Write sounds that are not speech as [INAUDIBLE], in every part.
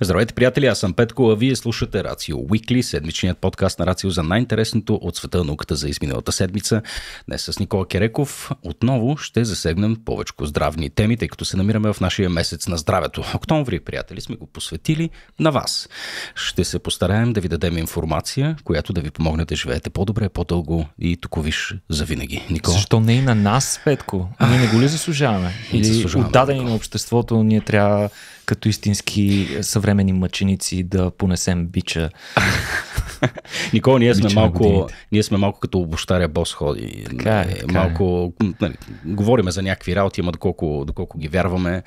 Здравейте, приятели, аз съм Петко, а вие слушате Рацио Уикли, седмичният подкаст на Рацио за най-интересното от света науката за изминалата седмица. Днес с Никола Кереков отново ще засегнем повече здравни теми, тъй като се намираме в нашия месец на здравето. Октомври, приятели, сме го посветили на вас. Ще се постараем да ви дадем информация, която да ви помогне да живеете по-добре, по-дълго и токовиш за винаги. Никола. Защо не и на нас, Петко? Ние ами не го ли заслужаваме? Или заслужаваме, отдадени на обществото, ние трябва като истински съвремени мъченици да понесем бича. Никол, ние сме, малко, ние сме малко като обощаря бос ходи. Така е, е така е. малко, нали, говориме за някакви работи, ама доколко, доколко ги вярваме.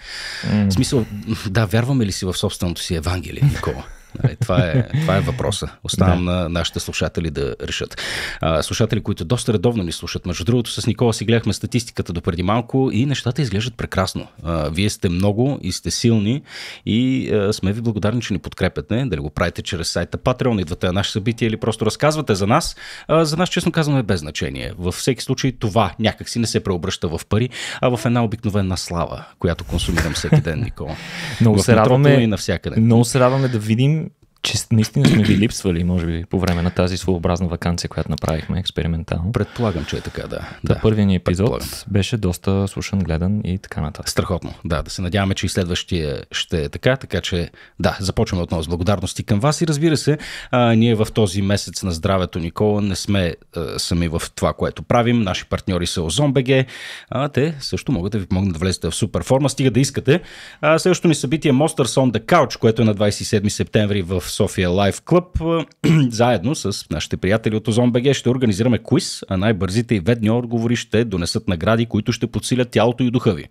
Mm. В смисъл, да, вярваме ли си в собственото си Евангелие, Никола? Нали, това, е, това е въпроса. Оставам да. на нашите слушатели да решат. А, слушатели, които доста редовно ни слушат. Между другото, с Никола си гледахме статистиката до преди малко и нещата изглеждат прекрасно. А, вие сте много и сте силни и а, сме ви благодарни, че ни подкрепяте. Дали го правите чрез сайта Patreon, идвате на наше събитие или просто разказвате за нас. А, за нас, честно казано, е без значение. Във всеки случай това някакси не се преобръща в пари, а в една обикновена слава, която консумирам всеки ден, Никола. [LAUGHS] Много се радваме, и навсякъде. Много се радваме да видим че наистина сме ви липсвали, може би, по време на тази своеобразна вакансия, която направихме експериментално. Предполагам, че е така, да. Да, да първият ни епизод беше доста слушан, гледан и така нататък. Страхотно, да. Да се надяваме, че и следващия ще е така. Така че, да, започваме отново с благодарности към вас и разбира се, а, ние в този месец на здравето, Никола, не сме а, сами в това, което правим. Наши партньори са Озон.бг, а те също могат да ви помогнат да влезете в супер форма, стига да искате. А, следващото ни събитие е Monsters on the Couch, което е на 27 септември в София Лайф Клъб. [CLEARS THROAT] Заедно с нашите приятели от Озон БГ ще организираме квиз, а най-бързите и ведни отговори ще донесат награди, които ще подсилят тялото и духа ви.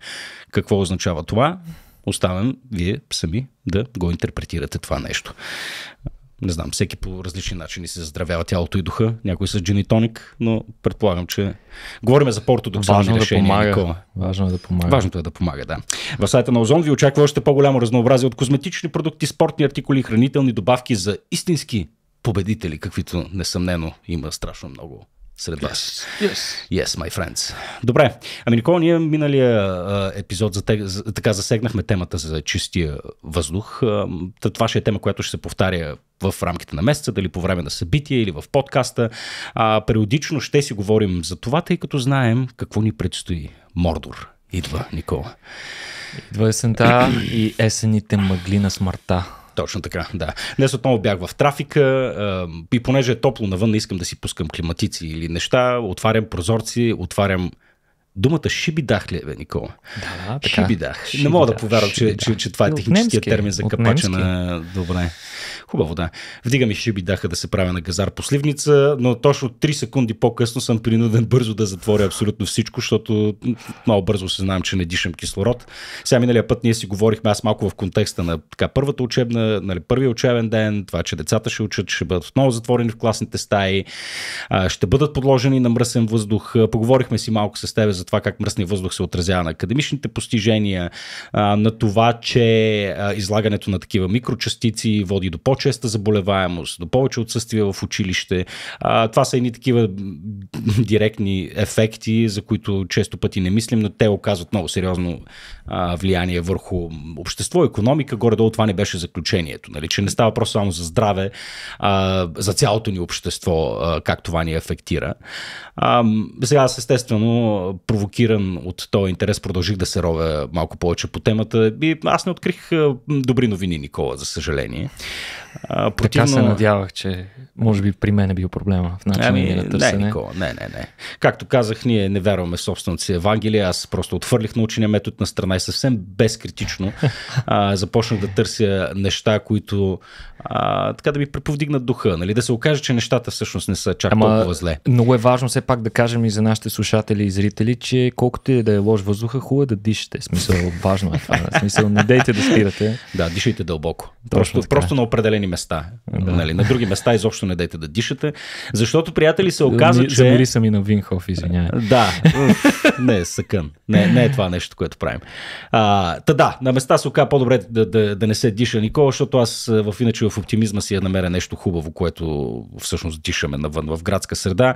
Какво означава това? Оставям вие сами да го интерпретирате това нещо не знам, всеки по различни начини се заздравява тялото и духа, някой с джин и тоник, но предполагам, че говорим за по Важно е решения. Да помага. Важно е да помага. Важното е да помага, да. В сайта на Озон ви очаква още по-голямо разнообразие от козметични продукти, спортни артикули, хранителни добавки за истински победители, каквито несъмнено има страшно много сред yes. вас. Yes. Yes, my friends. Добре. Ами, Никола, ние миналия епизод за, за, така засегнахме темата за чистия въздух. това ще е тема, която ще се повтаря в рамките на месеца, дали по време на събитие или в подкаста. А, периодично ще си говорим за това, тъй като знаем какво ни предстои. Мордор идва, Никола. Идва есента и есените мъгли на смъртта точно така, да. Днес отново бях в трафика и понеже е топло навън, не искам да си пускам климатици или неща, отварям прозорци, отварям Думата шибидах ли е, бе, Никола? Да, да, така. Шибидах. шибидах. Не мога да повярвам, че, че, че това е техническия термин за капача на... Добре. Хубаво, да. Вдига ми шибидаха да се правя на газар по сливница, но точно 3 секунди по-късно съм принуден бързо да затворя абсолютно всичко, защото много бързо се знам, че не дишам кислород. Сега миналия път ние си говорихме, аз малко в контекста на така, първата учебна, нали, първия учебен ден, това, че децата ще учат, ще бъдат отново затворени в класните стаи, ще бъдат подложени на мръсен въздух. Поговорихме си малко с теб за това как мръсния въздух се отразява на академичните постижения, на това, че излагането на такива микрочастици води до по-честа заболеваемост, до повече отсъствия в училище. Това са едни такива директни ефекти, за които често пъти не мислим, но те оказват много сериозно влияние върху общество, економика, горе-долу това не беше заключението, нали? че не става просто само за здраве, а, за цялото ни общество, а, как това ни афектира. А, сега аз естествено провокиран от този интерес продължих да се ровя малко повече по темата и аз не открих добри новини, Никола, за съжаление. А, противно... Така се надявах, че може би при мен е бил проблема в начина ами, на търсене. Не, Никола, не, не, не. Както казах, ние не вярваме в собственото си Евангелие. Аз просто отвърлих научения метод на страна и съвсем безкритично а, започнах да търся неща, които а, така да ми преповдигнат духа, нали? да се окаже, че нещата всъщност не са чак Ама, толкова зле. Много е важно все пак да кажем и за нашите слушатели и зрители, че колкото и да е лош въздуха, хубаво е да дишате. Смисъл, важно е това. Нали? Смисъл, не дейте да спирате. Да, дишайте дълбоко. Точно просто, така. просто на определен определени места. Да. Нали, на други места изобщо не дайте да дишате. Защото, приятели, се оказа, че... Замири са ми на Винхоф, извинявай. Да, не, съкън. Не, не е това нещо, което правим. А, та да, на места се оказа по-добре да, да, да не се диша никога, защото аз в иначе в оптимизма си я намеря нещо хубаво, което всъщност дишаме навън в градска среда.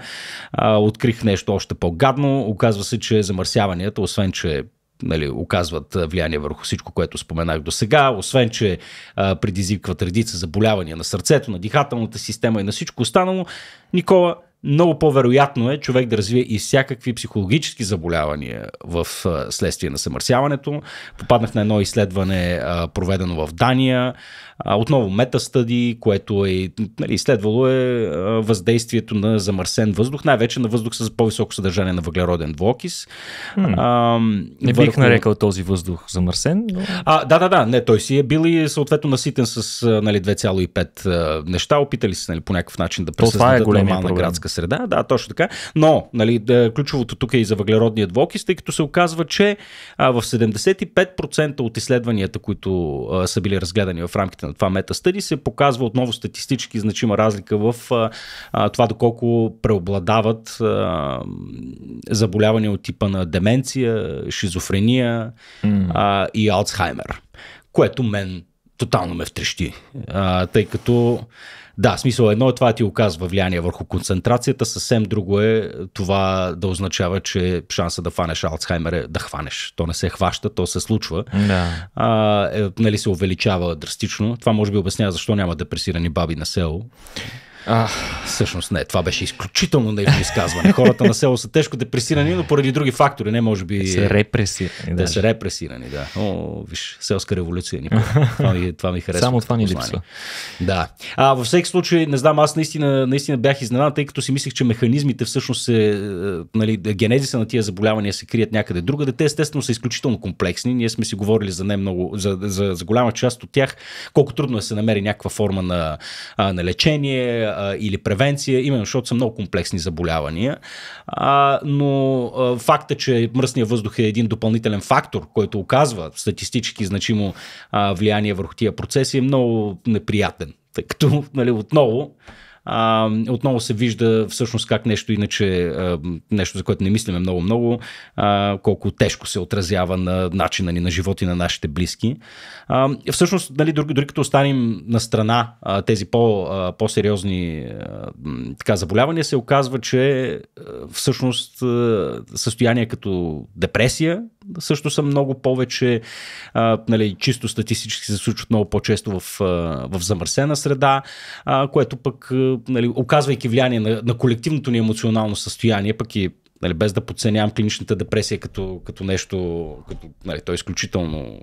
А, открих нещо още по-гадно. Оказва се, че замърсяванията, освен че нали, оказват влияние върху всичко, което споменах до сега, освен, че а, предизвикват редица заболявания на сърцето, на дихателната система и на всичко останало. Никола, много по-вероятно е човек да развие и всякакви психологически заболявания в следствие на съмърсяването. Попаднах на едно изследване, проведено в Дания, отново метастъди, което е нали, изследвало е въздействието на замърсен въздух, най-вече на въздух с по-високо съдържание на въглероден двуокис. Не бих не върху... бих нарекал този въздух замърсен. Но... А, да, да, да, не, той си е бил и съответно наситен с нали, 2,5 неща, опитали се нали, по някакъв начин да е пресъздадат е нормална проблем. градска среда, да, точно така. Но, нали, да, е, ключовото тук е и за въглеродния двокис, тъй като се оказва, че а, в 75% от изследванията, които а, са били разгледани в рамките на това метастъди, се показва отново статистически значима разлика в а, а, това доколко преобладават а, заболявания от типа на деменция, шизофрения а, и Алцхаймер, което мен тотално ме втрещи, а, тъй като да, смисъл едно е това ти оказва влияние върху концентрацията, съвсем друго е това да означава, че шанса да фанеш Алцхаймер е да хванеш. То не се хваща, то се случва. Да. А, е, нали се увеличава драстично. Това може би обяснява защо няма депресирани баби на село. Ах. Всъщност не, това беше изключително нежно изказване. Хората на село са тежко депресирани, но поради други фактори, не може би. Е, са репресирани. Да, се са репресирани, да. О, виж, селска революция ни. Това ми, е- това ми харесва. Само това ни липсва. Да. А, във всеки случай, не знам, аз наистина, наистина бях изненадан, тъй като си мислех, че механизмите всъщност се, е, нали, генезиса на тия заболявания се крият някъде друга. Те естествено са изключително комплексни. Ние сме си говорили за не много, за, за, за, за голяма част от тях, колко трудно е да се намери някаква форма на, на лечение, а, или превенция, именно защото са много комплексни заболявания. А, но а, факта, че мръсния въздух е един допълнителен фактор, който оказва статистически значимо а, влияние върху тия процеси, е много неприятен. Тъй като, нали, отново, а, отново се вижда всъщност как нещо иначе, а, нещо за което не мислиме много-много, колко тежко се отразява на начина ни на живот и на нашите близки. А, всъщност, нали, дори, дори като останем на страна а, тези по, а, по-сериозни а, така, заболявания, се оказва, че а, всъщност а, състояние като депресия, също са много повече, а, нали, чисто статистически се случват много по-често в, а, в замърсена среда, а, което пък, нали, оказвайки влияние на, на колективното ни емоционално състояние, пък и нали, без да подценявам клиничната депресия като, като нещо, като, нали, то е изключително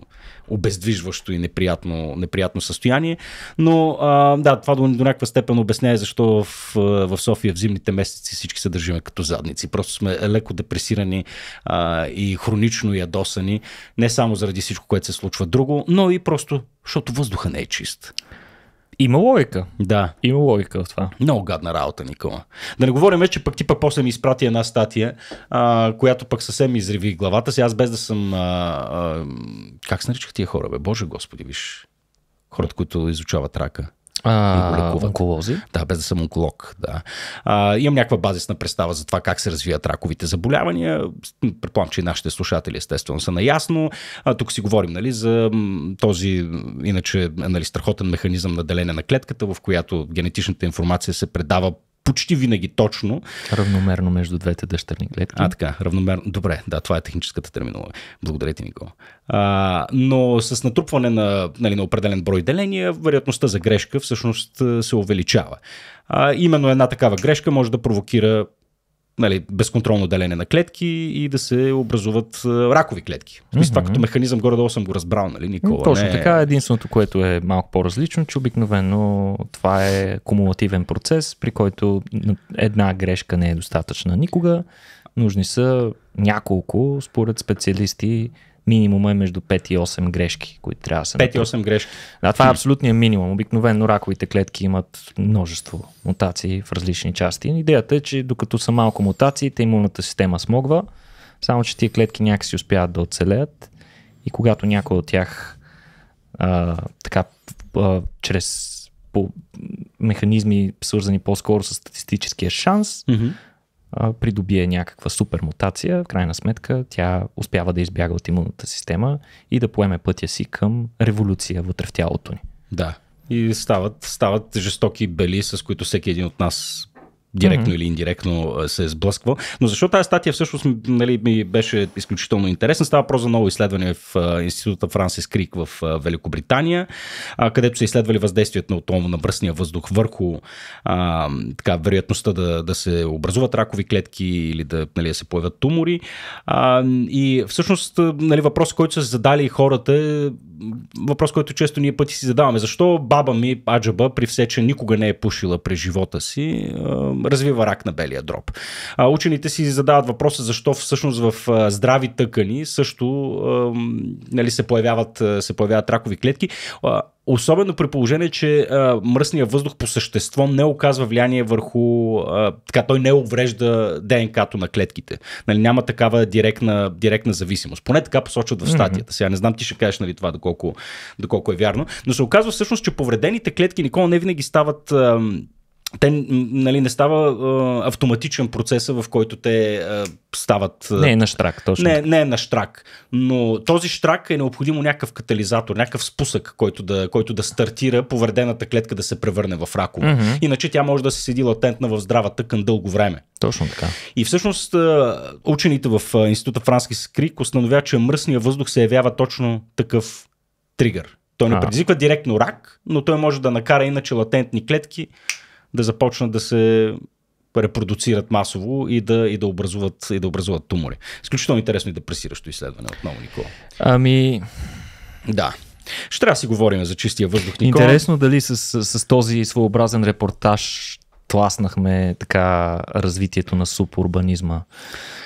обездвижващо и неприятно, неприятно състояние, но а, да, това до, до някаква степен обяснява, защо в, в София в зимните месеци всички се държиме като задници. Просто сме леко депресирани а, и хронично ядосани, не само заради всичко, което се случва друго, но и просто защото въздуха не е чист. Има логика. Да. Има логика в това. Много гадна работа, Никола. Да не говорим, че пък ти пък после ми изпрати една статия, а, която пък съвсем изриви главата си. Аз без да съм... А, а, как се наричах тия хора, бе? Боже господи, виж. Хората, които изучават рака а, онколози. Да, без да съм онколог. Да. А, имам някаква базисна представа за това как се развият раковите заболявания. Предполагам, че и нашите слушатели естествено са наясно. А, тук си говорим нали, за този иначе е, нали, страхотен механизъм на деление на клетката, в която генетичната информация се предава почти винаги точно. Равномерно между двете дъщерни клетки. А, така, равномерно. Добре, да, това е техническата терминология. Благодаря ти, Никола. А, но с натрупване на, нали, на определен брой деления, вероятността за грешка всъщност се увеличава. А, именно една такава грешка може да провокира нали, безконтролно деление на клетки и да се образуват ракови клетки. Mm-hmm. Това като механизъм горе-долу съм го разбрал, нали, Никола? Точно не... Е- така. Единственото, което е малко по-различно, че обикновено това е кумулативен процес, при който една грешка не е достатъчна никога. Нужни са няколко, според специалисти, минимума е между 5 и 8 грешки, които трябва да се 5 и 8 грешки. Да, това е абсолютният минимум. Обикновено раковите клетки имат множество мутации в различни части. Идеята е, че докато са малко мутациите, имунната система смогва, само че тия клетки някакси успяват да оцелеят и когато някой от тях а, така а, чрез по механизми, свързани по-скоро с статистическия шанс, mm-hmm придобие някаква супер мутация, в крайна сметка тя успява да избяга от имунната система и да поеме пътя си към революция вътре в тялото ни. Да. И стават, стават жестоки бели, с които всеки един от нас директно mm-hmm. или индиректно се е Но защо тази статия всъщност нали, ми беше изключително интересна? Става про за ново изследване в Института Франсис Крик в Великобритания, където са изследвали въздействието на отново на бръсния въздух върху а, така, вероятността да, да се образуват ракови клетки или да, нали, да се появят тумори. А, и всъщност нали, въпрос, който са задали хората е въпрос, който често ние пъти си задаваме. Защо баба ми, Аджаба, при все, че никога не е пушила през живота си, развива рак на белия дроб. А, учените си задават въпроса защо всъщност в здрави тъкани също а, нали, се, появяват, се появяват ракови клетки. Особено при положение, че а, мръсния въздух по същество не оказва влияние върху. А, така, той не уврежда ДНК-то на клетките. Нали, няма такава директна, директна зависимост. Поне така посочват в статията. Сега не знам ти ще кажеш нали, това доколко, доколко е вярно. Но се оказва всъщност, че повредените клетки никога не винаги стават. А, те нали, не става а, автоматичен процеса, в който те а, стават. Не е на штрак, точно. Не, не е на штрак. Но този штрак е необходимо някакъв катализатор, някакъв спусък, който да, който да стартира повредената клетка да се превърне в ракова. Mm-hmm. Иначе тя може да се седи латентна в здрава тъкан дълго време. Точно така. И всъщност учените в Института Франски Скрик установяват, че мръсния въздух се явява точно такъв тригър. Той не предизвиква директно рак, но той може да накара иначе латентни клетки да започнат да се репродуцират масово и да, и да, образуват, и да образуват тумори. Изключително интересно и депресиращо изследване отново, Никола. Ами... Да. Ще трябва да си говорим за чистия въздух, Никола. Интересно дали с, с, с този своеобразен репортаж тласнахме така развитието на субурбанизма,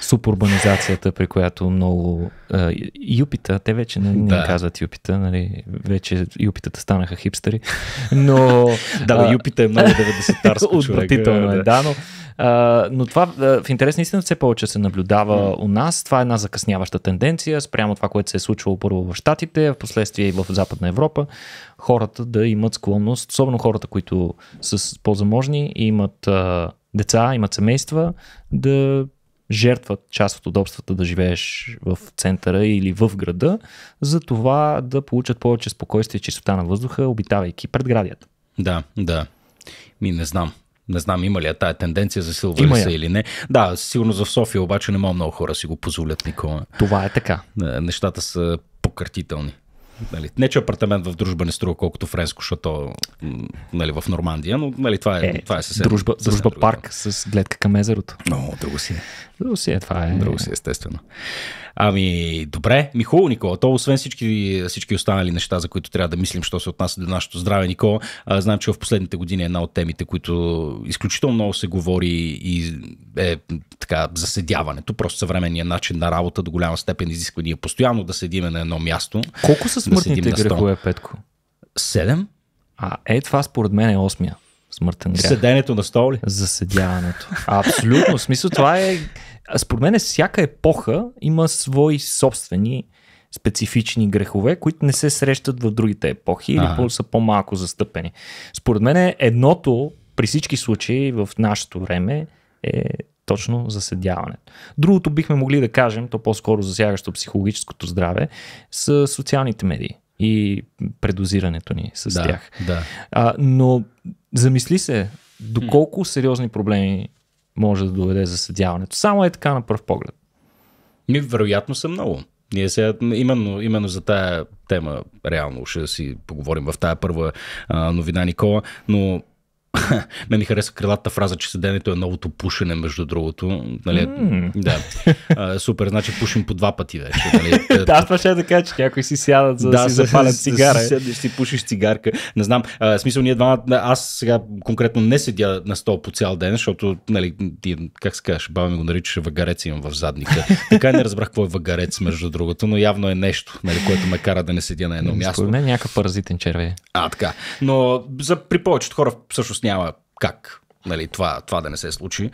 субурбанизацията, при която много а, юпита, те вече не, нали, не да. казват юпита, нали, вече юпитата станаха хипстери, но... [LAUGHS] да, юпита е много 90-тарско [LAUGHS] човек. Отвратително е, да, но а, но това в интересна истина все повече се наблюдава у нас. Това е една закъсняваща тенденция спрямо това, което се е случвало първо в Штатите, в последствие и в Западна Европа. Хората да имат склонност, особено хората, които са по-заможни и имат а, деца, имат семейства, да жертват част от удобствата да живееш в центъра или в града, за това да получат повече спокойствие и чистота на въздуха, обитавайки предградията. Да, да. Ми не знам. Не знам има ли е тая тенденция, засилва има ли се или не. Да, сигурно за София обаче не мога много хора си го позволят никога. Това е така. Е, нещата са пократителни. Нали, не, че апартамент в дружба не струва колкото френско шато нали, в Нормандия, но нали, това е, е, това е съвсем, дружба, съвсем дружба друго. парк с гледка към езерото. Но, друго си е. Друго си е, това е. Друго си е, естествено. Ами, добре. Ми хубаво, Никола. То, освен всички, всички останали неща, за които трябва да мислим, що се отнася до нашето здраве, Никола, а, знам, че в последните години е една от темите, които изключително много се говори и е така заседяването. Просто съвременният начин на работа до голяма степен изисква ние постоянно да седиме на едно място. Колко са смъртните да грехове, Петко? Седем. А е, това според мен е осмия смъртен грех. Седенето на стол ли? Заседяването. Абсолютно. В смисъл това е според мен всяка епоха има свои собствени специфични грехове, които не се срещат в другите епохи или са по-малко застъпени. Според мен едното при всички случаи в нашето време е точно заседяването. Другото бихме могли да кажем, то по-скоро засягащо психологическото здраве, са социалните медии и предозирането ни с да, тях. Да. А, но замисли се, доколко сериозни проблеми може да доведе за съдяването. Само е така на пръв поглед. Ми, вероятно са много. Ние сега именно, именно за тая тема реално ще си поговорим в тая първа а, новина, Никола, но [LAUGHS] Мен ми харесва крилата фраза, че седенето е новото пушене, между другото. Нали, mm. да. А, супер, значи пушим по два пъти вече. Нали? [LAUGHS] да, това ще е така, че някой си сядат за да, си запалят цигара. Да, седнеш, си пушиш цигарка. Не знам, а, смисъл ние два. аз сега конкретно не седя на стол по цял ден, защото, нали, ти, как се казваш, баба ми го наричаше вагарец имам в задника. Така и не разбрах какво е вагарец, между другото, но явно е нещо, нали, което ме кара да не седя на едно място. Не, мен е някакъв паразитен червей. А, така. Но за, при повечето хора всъщност няма как нали, това, това да не се случи.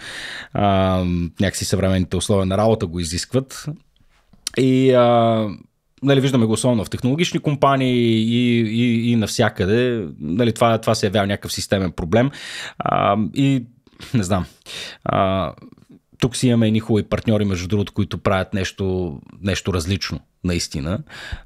А, някакси съвременните условия на работа го изискват. И а, нали, виждаме го особено в технологични компании и, и, и навсякъде. Нали, това, това се явява някакъв системен проблем. А, и не знам. А, тук си имаме и хубави партньори, между другото, които правят нещо, нещо различно наистина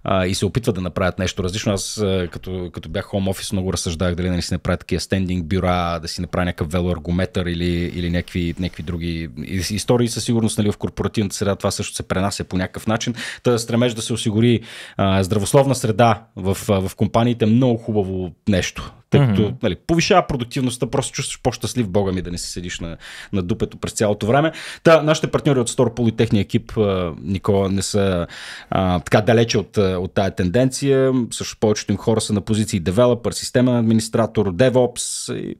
а, и се опитват да направят нещо различно. Аз а, като, като бях хом офис много разсъждах дали не нали си направят такива стендинг бюра, да си направя някакъв велоаргометър или, или някакви, някакви други истории със сигурност нали, в корпоративната среда. Това също се пренася по някакъв начин. Та стремеж да се осигури а, здравословна среда в, в компаниите е много хубаво нещо тъй като mm-hmm. нали, повишава продуктивността, просто чувстваш по-щастлив, бога ми, да не си седиш на, на дупето през цялото време. Та, нашите партньори от Storpool и техния екип, никога не са а, така далече от, от тая тенденция. Също повечето им хора са на позиции девелопър, системен администратор, DevOps и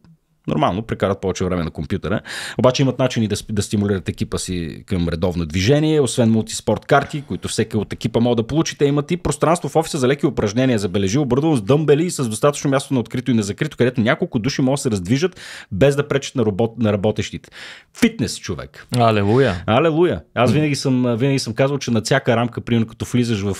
нормално, прекарат повече време на компютъра. Обаче имат начини да, да стимулират екипа си към редовно движение, освен мултиспорт карти, които всеки от екипа може да получите. Имат и пространство в офиса за леки упражнения, забележи, оборудвано с дъмбели и с достатъчно място на открито и на закрито, където няколко души могат да се раздвижат без да пречат на, работ, на работещите. Фитнес човек. Алелуя. Алелуя. Аз винаги съм, винаги съм казвал, че на всяка рамка, примерно като влизаш в,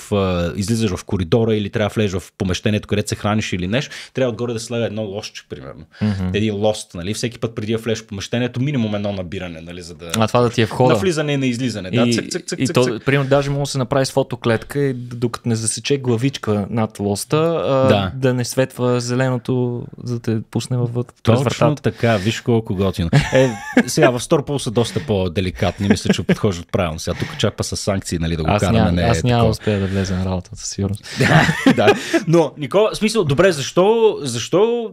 излизаш в коридора или трябва да влезеш в помещението, където се храниш или нещо, трябва отгоре да слага едно лошче, примерно. Mm-hmm. Един лош мост, нали? Всеки път преди да влезеш в помещението, минимум едно набиране, нали? За да... А това да ти е входа. На влизане и на излизане. И, да, цък, цък, цък, и цък, то, примерно, даже може да се направи с фотоклетка и докато не засече главичка над лоста, а, да. да не светва зеленото, за да те пусне във вратата. Точно вратата. така, виж колко готино. Е, сега в Сторпол са доста по-деликатни, мисля, че подхождат правилно. Сега тук чак с санкции, нали, да го аз караме. Ням, не е аз няма да успея да влезе на работата, със сигурност. да, да. Но, Никола, смисъл, добре, защо, защо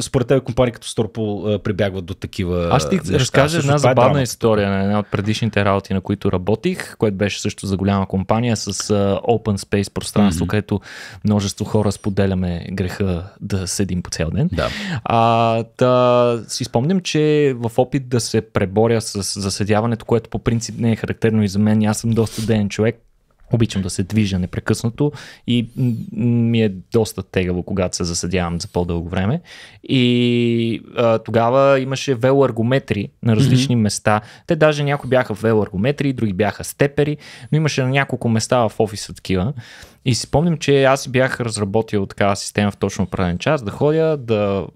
според тебе компания като Store по, прибягват до такива. Аз ще ти разкажа една е забавна е история на една от предишните работи, на които работих, което беше също за голяма компания с Open Space пространство, mm-hmm. където множество хора споделяме греха да седим по цял ден. Да. А, да си спомням, че в опит да се преборя с заседяването, което по принцип не е характерно и за мен, аз съм доста ден човек, Обичам да се движа непрекъснато и ми е доста тегаво, когато се засадявам за по-дълго време. И а, тогава имаше велоаргометри на различни mm-hmm. места. Те даже някои бяха велоаргометри, други бяха степери, но имаше на няколко места в офиса такива. И си спомням, че аз бях разработил такава система в точно определен час, да ходя, да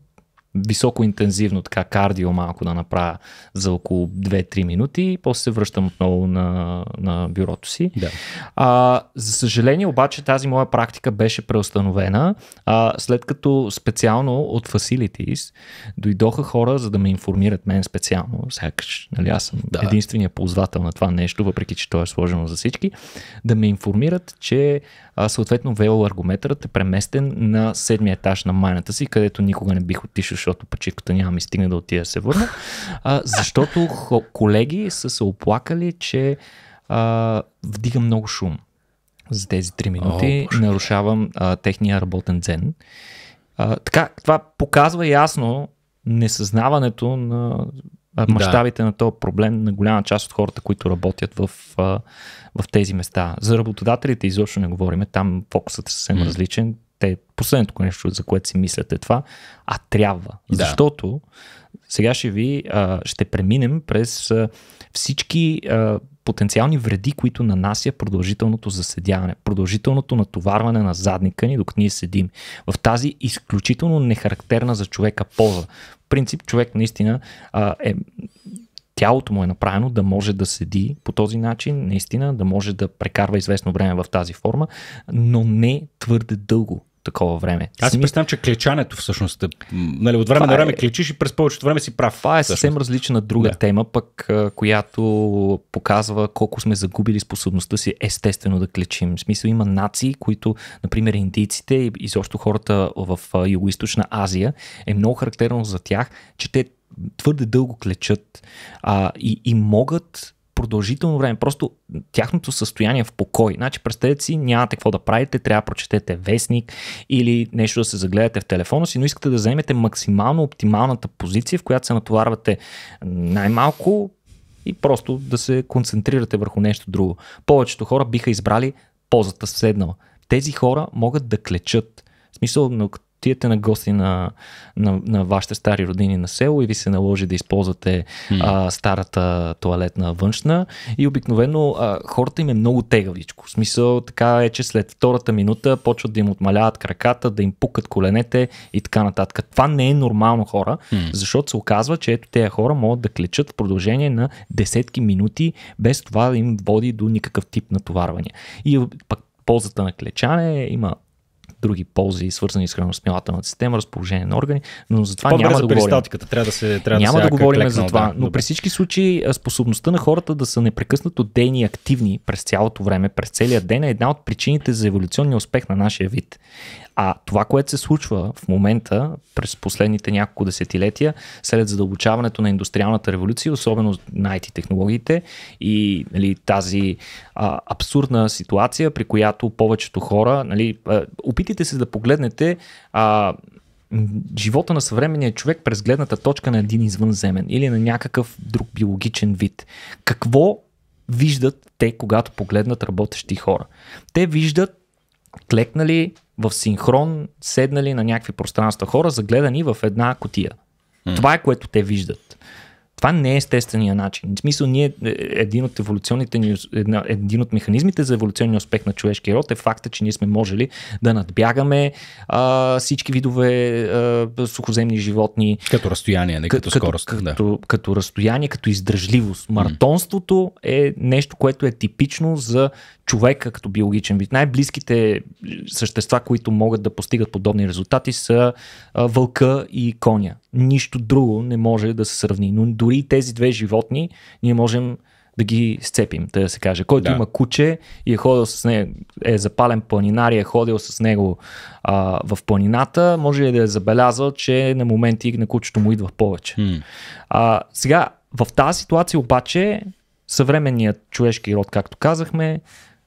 високо интензивно така кардио малко да направя за около 2-3 минути и после се връщам отново на, на бюрото си. Да. А, за съжаление обаче тази моя практика беше преустановена а, след като специално от Facilities дойдоха хора за да ме информират мен специално, сякаш нали, аз съм да. единствения ползвател на това нещо, въпреки че то е сложено за всички, да ме информират, че а, съответно велоаргометърът е преместен на седмия етаж на майната си, където никога не бих отишъл, защото пачиката няма ми стигне да отида да се върна, а, защото колеги са се оплакали, че а, вдига много шум за тези 3 минути, О, нарушавам а, техния работен ден. А, така, това показва ясно несъзнаването на мащабите да. на този проблем на голяма част от хората, които работят в а, в тези места. За работодателите изобщо не говориме, там фокусът е съвсем mm. различен. Те, последното нещо, за което си мислят е това, а трябва. Да. Защото сега ще ви, а, ще преминем през а, всички а, потенциални вреди, които нанася продължителното заседяване, продължителното натоварване на задника ни, докато ние седим. В тази изключително нехарактерна за човека поза. В принцип, човек наистина а, е тялото му е направено да може да седи по този начин, наистина, да може да прекарва известно време в тази форма, но не твърде дълго такова време. Аз си представям, че клечането всъщност, е, нали, от време на време е... кличиш и през повечето време си прав. Това е всъщност. съвсем различна друга да. тема, пък която показва колко сме загубили способността си естествено да кличим. В смисъл има нации, които, например, индийците и изобщо хората в Юго-Источна Азия, е много характерно за тях, че те твърде дълго клечат а, и, и могат продължително време. Просто тяхното състояние в покой. Значи, представете си, нямате какво да правите, трябва да прочетете вестник или нещо да се загледате в телефона си, но искате да заемете максимално оптималната позиция, в която се натоварвате най-малко и просто да се концентрирате върху нещо друго. Повечето хора биха избрали позата седнала. Тези хора могат да клечат. В смисъл, отидете на гости на, на, на вашите стари родини на село и ви се наложи да използвате mm. а, старата туалетна външна и обикновено а, хората им е много тегавичко. В смисъл така е, че след втората минута почват да им отмаляват краката, да им пукат коленете и така нататък. Това не е нормално хора, mm. защото се оказва, че ето тези хора могат да клечат в продължение на десетки минути без това да им води до никакъв тип натоварвания. И пък ползата на клечане има други ползи, свързани с храносмилателната система, разположение на органи, но за това няма да говорим. Трябва да се, трябва няма да, да говорим за това, да, но добре. при всички случаи способността на хората да са непрекъснато дейни и активни през цялото време, през целия ден е една от причините за еволюционния успех на нашия вид. А това, което се случва в момента, през последните няколко десетилетия, след задълбочаването на индустриалната революция, особено на IT-технологиите и нали, тази а, абсурдна ситуация, при която повечето хора, нали, опитайте се да погледнете а, живота на съвременния човек през гледната точка на един извънземен или на някакъв друг биологичен вид. Какво виждат те, когато погледнат работещи хора? Те виждат клекнали в синхрон седнали на някакви пространства хора, загледани в една котия. Mm. Това е което те виждат. Това не е естествения начин. В смисъл, ние, е, един от еволюционните ни, един от механизмите за еволюционния успех на човешкия род е факта, че ние сме можели да надбягаме а, всички видове а, сухоземни животни. Като разстояние, не като, като скорост. Като, да. като, като разстояние, като издържливост. Маратонството е нещо, което е типично за човека като биологичен вид. Най-близките същества, които могат да постигат подобни резултати са а, вълка и коня нищо друго не може да се сравни. Но дори тези две животни ние можем да ги сцепим, да се каже. Който да. има куче и е ходил с него, е запален планинар и е ходил с него а, в планината, може ли да е забелязал, че на моменти на кучето му идва повече. Mm. А, сега, в тази ситуация обаче, съвременният човешки род, както казахме,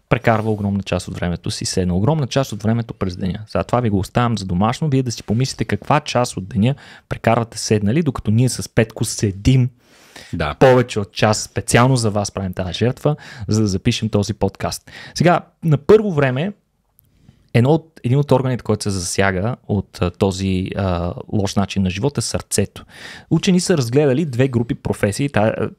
прекарва огромна част от времето си седна. Огромна част от времето през деня. За това ви го оставям за домашно, вие да си помислите каква част от деня прекарвате седнали, докато ние с Петко седим да. повече от час. Специално за вас правим тази жертва, за да запишем този подкаст. Сега, на първо време, едно от един от органите, който се засяга от този а, лош начин на живот е сърцето. Учени са разгледали две групи професии.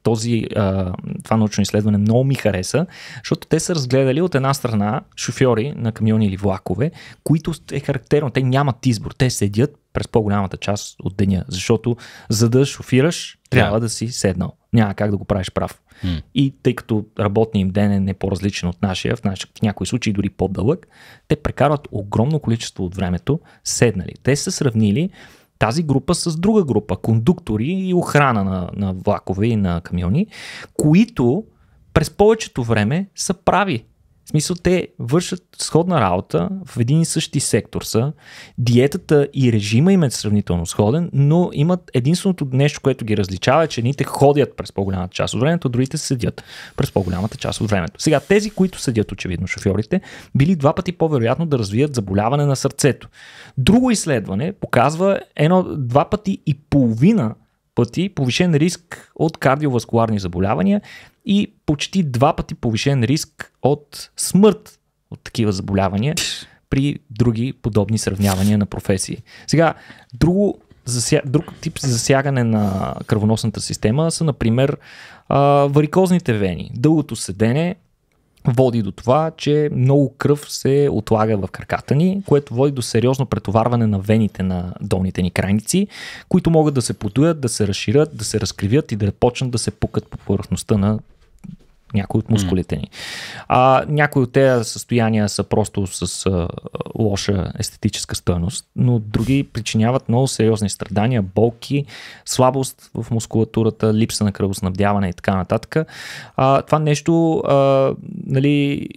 Този, а, това научно изследване много ми хареса, защото те са разгледали от една страна шофьори на камиони или влакове, които е характерно, те нямат избор. Те седят през по-голямата част от деня, защото за да шофираш, трябва да, да си седнал. Няма как да го правиш прав. И тъй като работният им ден е не по-различен от нашия, в, нашия, в някои случаи дори по-дълъг, те прекарват огромно количество от времето седнали. Те са сравнили тази група с друга група кондуктори и охрана на, на влакове и на камиони, които през повечето време са прави в смисъл, те вършат сходна работа в един и същи сектор са. Диетата и режима им е сравнително сходен, но имат единственото нещо, което ги различава е, че едните ходят през по-голямата част от времето, другите седят през по-голямата част от времето. Сега, тези, които седят очевидно шофьорите, били два пъти по-вероятно да развият заболяване на сърцето. Друго изследване показва едно два пъти и половина пъти повишен риск от кардиоваскуларни заболявания и почти два пъти повишен риск от смърт от такива заболявания при други подобни сравнявания на професии. Сега, друго, друг тип засягане на кръвоносната система са, например, варикозните вени, дългото седене, води до това, че много кръв се отлага в краката ни, което води до сериозно претоварване на вените на долните ни крайници, които могат да се потуят, да се разширят, да се разкривят и да почнат да се пукат по повърхността на някои от мускулите ни. А, някои от тези състояния са просто с а, лоша естетическа стойност, но други причиняват много сериозни страдания, болки, слабост в мускулатурата, липса на кръвоснабдяване и така нататък. А, това нещо а, нали,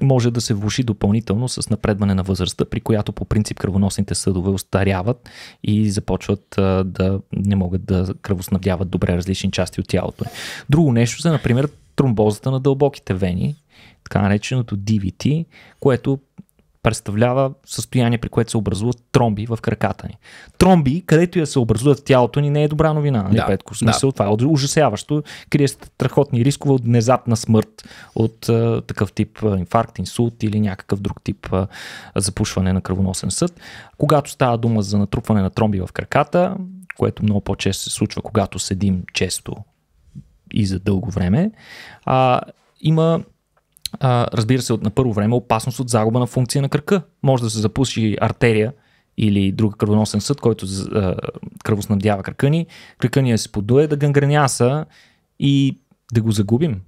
може да се влуши допълнително с напредване на възрастта, при която по принцип кръвоносните съдове остаряват и започват а, да не могат да кръвоснабдяват добре различни части от тялото. Друго нещо са, например, тромбозата на дълбоките вени, така нареченото DVT, което представлява състояние, при което се образуват тромби в краката ни. Тромби, където я се образуват в тялото ни, не е добра новина, нали, да, Петко? В смисъл, да. това е ужасяващо. Крие страхотни рискове от внезапна смърт, от а, такъв тип а, инфаркт, инсулт или някакъв друг тип а, запушване на кръвоносен съд. Когато става дума за натрупване на тромби в краката, което много по-често се случва, когато седим често и за дълго време. А, има а, разбира се, от на първо време опасност от загуба на функция на кръка. Може да се запуши артерия или друг кръвоносен съд, който а, кръвоснабдява кръка ни. Кръка ни се подуе да гангреняса и да го загубим.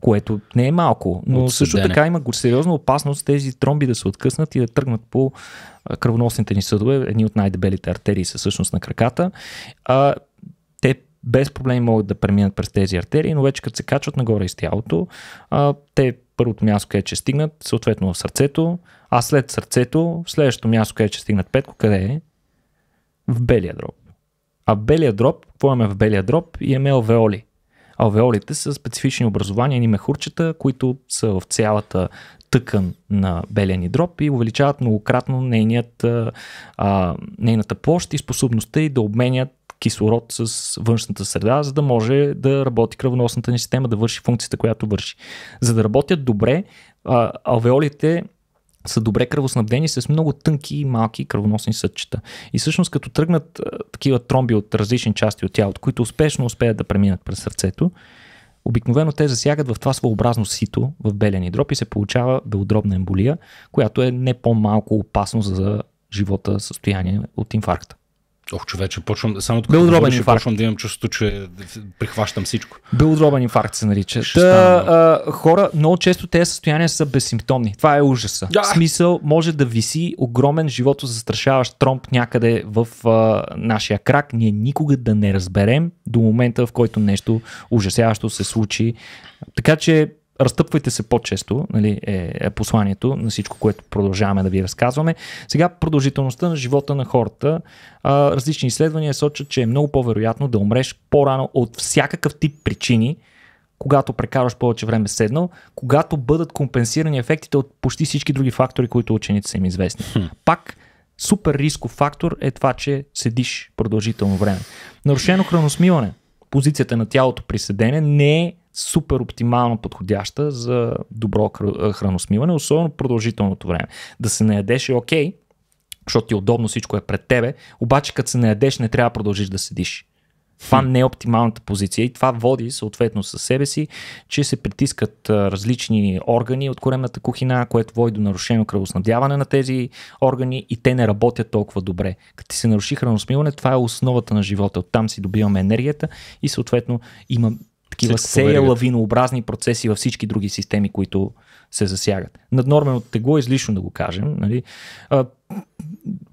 Което не е малко, но Отсъдене. също така има сериозна опасност тези тромби да се откъснат и да тръгнат по кръвоносните ни съдове, едни от най-дебелите артерии са всъщност на краката. А, без проблеми могат да преминат през тези артерии, но вече като се качват нагоре из тялото, а, те първото място, къде ще стигнат, съответно в сърцето, а след сърцето, следващото място, къде ще стигнат петко, къде е? В белия дроб. А белия дроб, какво имаме в белия дроб? И имаме алвеоли. Алвеолите са специфични образования, ни мехурчета, които са в цялата тъкан на белия ни дроб и увеличават многократно нейният, а, нейната площ и способността и да обменят кислород с външната среда, за да може да работи кръвоносната ни система, да върши функцията, която върши. За да работят добре, а, алвеолите са добре кръвоснабдени с много тънки и малки кръвоносни съдчета. И всъщност като тръгнат а, такива тромби от различни части от тялото, които успешно успеят да преминат през сърцето, Обикновено те засягат в това своеобразно сито в белени дроп и се получава белодробна емболия, която е не по-малко опасно за живота състояние от инфаркта. Ох, човече, почвам, само тук Белодробен говориш, почвам да имам чувството, че прихващам всичко. Белодробен инфаркт се нарича. Та, стане, но... а, хора, много често тези състояния са безсимптомни. Това е ужаса. Да. В смисъл, може да виси огромен живото застрашаващ тромп някъде в а, нашия крак. Ние никога да не разберем до момента, в който нещо ужасяващо се случи. Така че разтъпвайте се по-често, нали, е, е посланието на всичко, което продължаваме да ви разказваме. Сега продължителността на живота на хората. А, различни изследвания сочат, че е много по-вероятно да умреш по-рано от всякакъв тип причини, когато прекарваш повече време седнал, когато бъдат компенсирани ефектите от почти всички други фактори, които учените са им известни. Хм. Пак супер рисков фактор е това, че седиш продължително време. Нарушено храносмиване, позицията на тялото при седене не е супер оптимално подходяща за добро храносмиване, особено продължителното време. Да се наядеш е окей, okay, защото ти е удобно, всичко е пред тебе, обаче като се наядеш не трябва да продължиш да седиш. Това не е оптималната позиция и това води съответно със себе си, че се притискат различни органи от коремната кухина, което води до нарушено кръвоснабдяване на тези органи и те не работят толкова добре. Като ти се наруши храносмиване, това е основата на живота. Оттам си добиваме енергията и съответно има такива сея лавинообразни процеси във всички други системи, които се засягат. Наднормено тегло, излишно да го кажем, нали? а,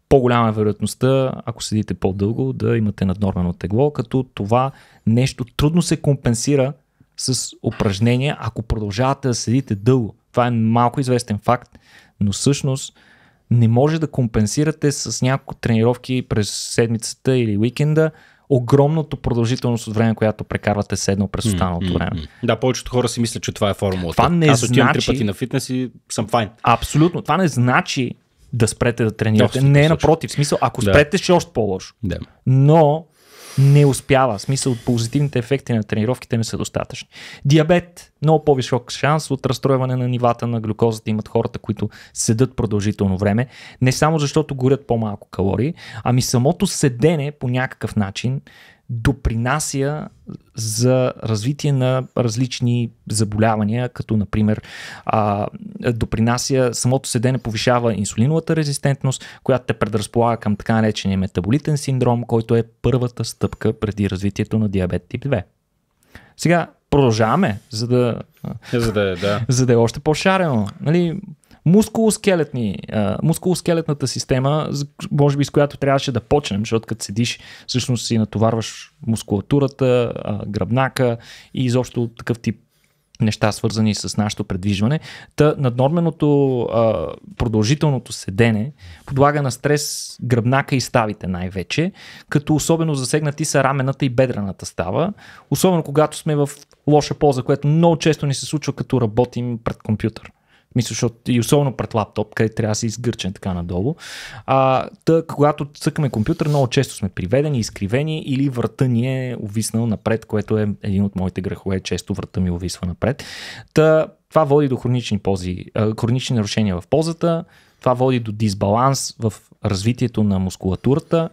по-голяма е вероятността, ако седите по-дълго, да имате наднормено тегло, като това нещо трудно се компенсира с упражнения, ако продължавате да седите дълго. Това е малко известен факт, но всъщност не може да компенсирате с няколко тренировки през седмицата или уикенда огромното продължителност от време, която прекарвате седно през останалото mm, време. Да, повечето хора си мислят, че това е формулата. Това не Аз отивам значи... три пъти на фитнес и съм файн. Абсолютно. Това не значи да спрете да тренирате. Да, не, напротив. Смисъл, ако да. спрете, ще е още по-лошо. Да. Но не успява. В смисъл от позитивните ефекти на тренировките не са достатъчни. Диабет. Много по-висок шанс от разстройване на нивата на глюкозата имат хората, които седат продължително време. Не само защото горят по-малко калории, ами самото седене по някакъв начин допринася за развитие на различни заболявания, като например а, допринася самото седене повишава инсулиновата резистентност, която те предразполага към така наречения метаболитен синдром, който е първата стъпка преди развитието на диабет тип 2. Сега продължаваме, за да, за да, е, да. За да е още по-шарено. Нали, мускулоскелетни, а, мускулоскелетната система, може би с която трябваше да почнем, защото като седиш, всъщност си натоварваш мускулатурата, а, гръбнака и изобщо такъв тип неща, свързани с нашето предвижване. Та наднорменото а, продължителното седене подлага на стрес гръбнака и ставите най-вече, като особено засегнати са рамената и бедрената става, особено когато сме в лоша полза, което много често ни се случва като работим пред компютър. Мисля, защото и особено пред лаптоп, където трябва да се изгърчен така надолу. А, тък, когато цъкаме компютър, много често сме приведени, изкривени или врата ни е увиснал напред, което е един от моите грехове. Често врата ми увисва напред. Та, това води до хронични, пози, хронични нарушения в позата, това води до дисбаланс в развитието на мускулатурата.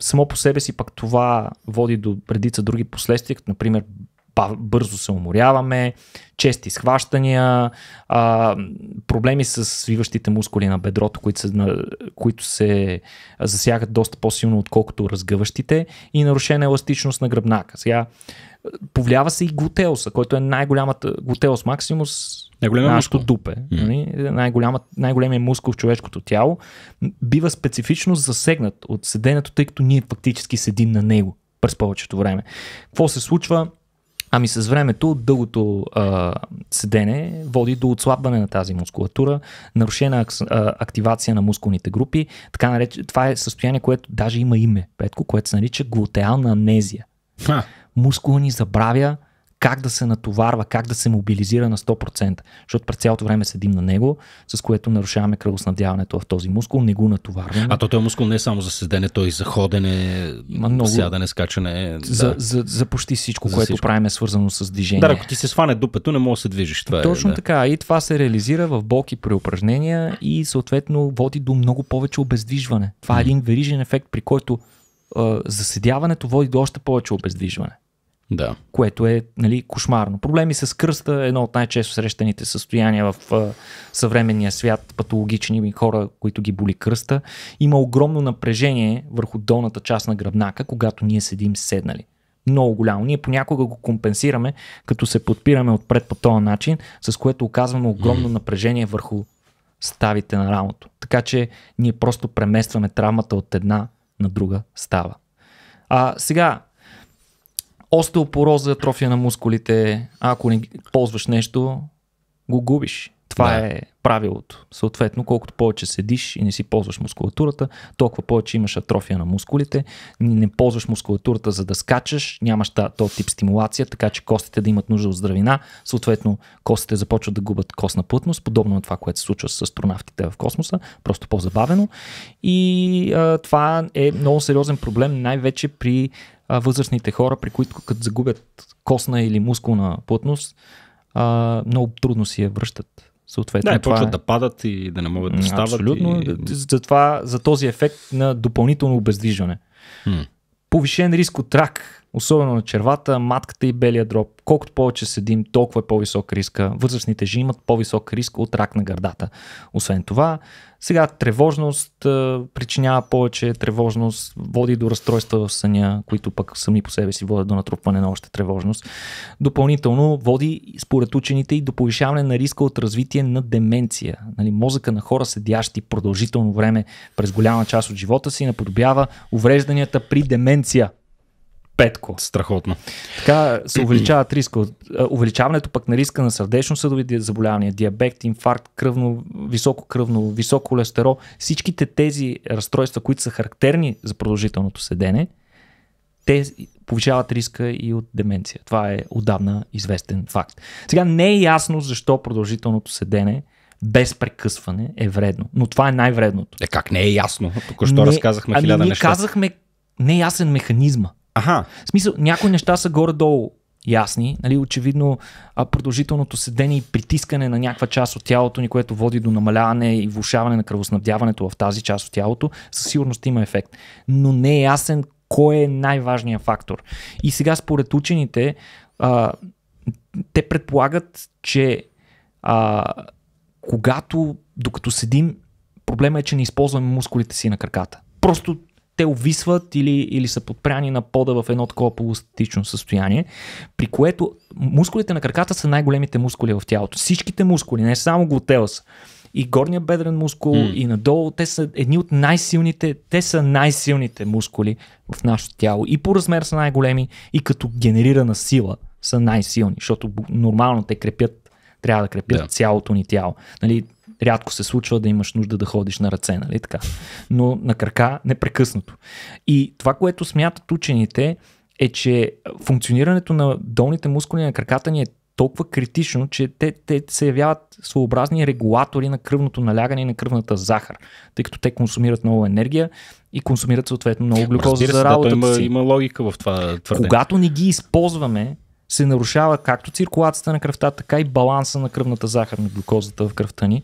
Само по себе си пък това води до редица други последствия, като например бързо се уморяваме, чести схващания, а, проблеми с свиващите мускули на бедрото, които се, на, които се засягат доста по-силно, отколкото разгъващите, и нарушена еластичност на гръбнака. Сега, повлиява се и глутеоса, който е най-голямата глутеос максимус най-големия е, мускул. дупе. Mm. Нали? най големият най мускул в човешкото тяло бива специфично засегнат от седенето, тъй като ние фактически седим на него през повечето време. Какво се случва? Ами с времето дългото а, седене води до отслабване на тази мускулатура, нарушена акс, а, активация на мускулните групи. Така нареч... Това е състояние, което даже има име, Петко, което се нарича глутеална амнезия. Ха. Мускула ни забравя как да се натоварва, как да се мобилизира на 100%, защото през цялото време седим на него, с което нарушаваме кръвоснабдяването в този мускул, не го натоварваме. А то този мускул не е само за седене, той и за ходене, много... сядане, скачане. За, да. за, за, за почти всичко, за което всичко. правим е свързано с движение. Да, ако ти се сване дупето, не може да се движиш. Това е, Точно е, да. така. И това се реализира в болки при упражнения и съответно води до много повече обездвижване. Това е един верижен ефект, при който заседяването води до още повече обездвижване. Да. Което е нали, кошмарно. Проблеми с кръста е едно от най-често срещаните състояния в а, съвременния свят, патологични хора, които ги боли кръста. Има огромно напрежение върху долната част на гръбнака, когато ние седим седнали много голямо. Ние понякога го компенсираме, като се подпираме отпред по този начин, с което оказваме огромно напрежение върху ставите на рамото. Така че ние просто преместваме травмата от една на друга става. А сега, остеопороза, атрофия на мускулите, ако не ползваш нещо, го губиш. Това да. е правилото. Съответно, колкото повече седиш и не си ползваш мускулатурата, толкова повече имаш атрофия на мускулите. Не ползваш мускулатурата за да скачаш, нямаш този тип стимулация, така че костите да имат нужда от здравина. Съответно, костите започват да губят костна плътност, подобно на това, което се случва с астронавтите в космоса, просто по-забавено. И а, това е много сериозен проблем, най-вече при а, възрастните хора, при които като загубят костна или мускулна плътност, а, много трудно си я връщат. Съответно, да, това почват е... да падат и да не могат да стават. Абсолютно. И... За, това, за този ефект на допълнително обездвижване. Повишен риск от рак особено на червата, матката и белия дроб. Колкото повече седим, толкова е по-висок риска. Възрастните жени имат по-висок риск от рак на гърдата. Освен това, сега тревожност причинява повече тревожност, води до разстройства в съня, които пък сами по себе си водят до натрупване на още тревожност. Допълнително води, според учените, и до повишаване на риска от развитие на деменция. Нали, мозъка на хора, седящи продължително време през голяма част от живота си, наподобява уврежданията при деменция. Петко. Страхотно. Така се увеличават [CLEARS THROAT] риска. Увеличаването пък на риска на сърдечно-съдови заболявания, диабет, инфаркт, кръвно, високо кръвно, високо холестерол, всичките тези разстройства, които са характерни за продължителното седене, те повишават риска и от деменция. Това е отдавна известен факт. Сега не е ясно защо продължителното седене без прекъсване е вредно. Но това е най-вредното. Е, как не е ясно? Тук що разказахме ами хиляда ами, неща. казахме неясен е механизма. Аха. В смисъл, някои неща са горе-долу ясни. Нали, очевидно, продължителното седене и притискане на някаква част от тялото ни, което води до намаляване и влушаване на кръвоснабдяването в тази част от тялото, със сигурност има ефект. Но не е ясен кой е най-важният фактор. И сега, според учените, а, те предполагат, че а, когато, докато седим, проблема е, че не използваме мускулите си на краката. Просто те увисват или, или са подпряни на пода в едно такова полустатично състояние, при което мускулите на краката са най-големите мускули в тялото. Всичките мускули, не само глутелс. и горния бедрен мускул, mm. и надолу. Те са едни от най-силните, те са най-силните мускули в нашето тяло. И по размер са най-големи, и като генерирана сила са най-силни, защото нормално те крепят, трябва да крепят yeah. цялото ни тяло. Нали, Рядко се случва да имаш нужда да ходиш на ръце, нали така? Но на крака непрекъснато. И това, което смятат учените, е, че функционирането на долните мускули на краката ни е толкова критично, че те, те се явяват своеобразни регулатори на кръвното налягане и на кръвната захар, тъй като те консумират много енергия и консумират съответно много глюкоза се, за работата да, има, Има логика в това твърдение. Когато не ги използваме, се нарушава както циркулацията на кръвта, така и баланса на кръвната захар на глюкозата в кръвта ни.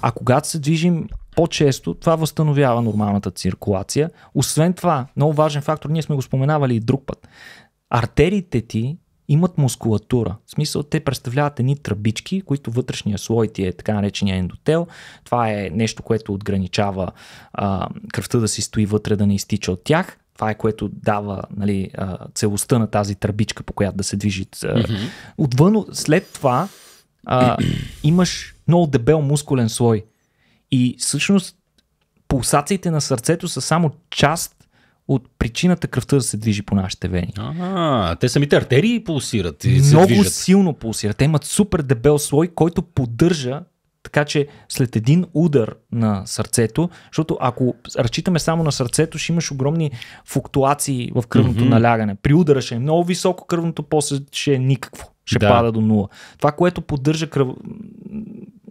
А когато се движим по-често, това възстановява нормалната циркулация. Освен това, много важен фактор, ние сме го споменавали и друг път. Артериите ти имат мускулатура. В смисъл, те представляват едни тръбички, които вътрешния слой ти е така наречения ендотел. Това е нещо, което отграничава а, кръвта да си стои вътре, да не изтича от тях. Това е което дава нали, целостта на тази тръбичка, по която да се движи. Mm-hmm. Отвън, след това а, [CLEARS THROAT] имаш много дебел мускулен слой. И всъщност пулсациите на сърцето са само част от причината кръвта да се движи по нашите вени. А, те самите артерии пулсират. И се Много движат. силно пулсират. Те имат супер дебел слой, който поддържа така че след един удар на сърцето, защото ако разчитаме само на сърцето, ще имаш огромни флуктуации в кръвното mm-hmm. налягане. При удара ще е много високо, кръвното после ще е никакво. Ще да. пада до нула. Това, което поддържа кръв,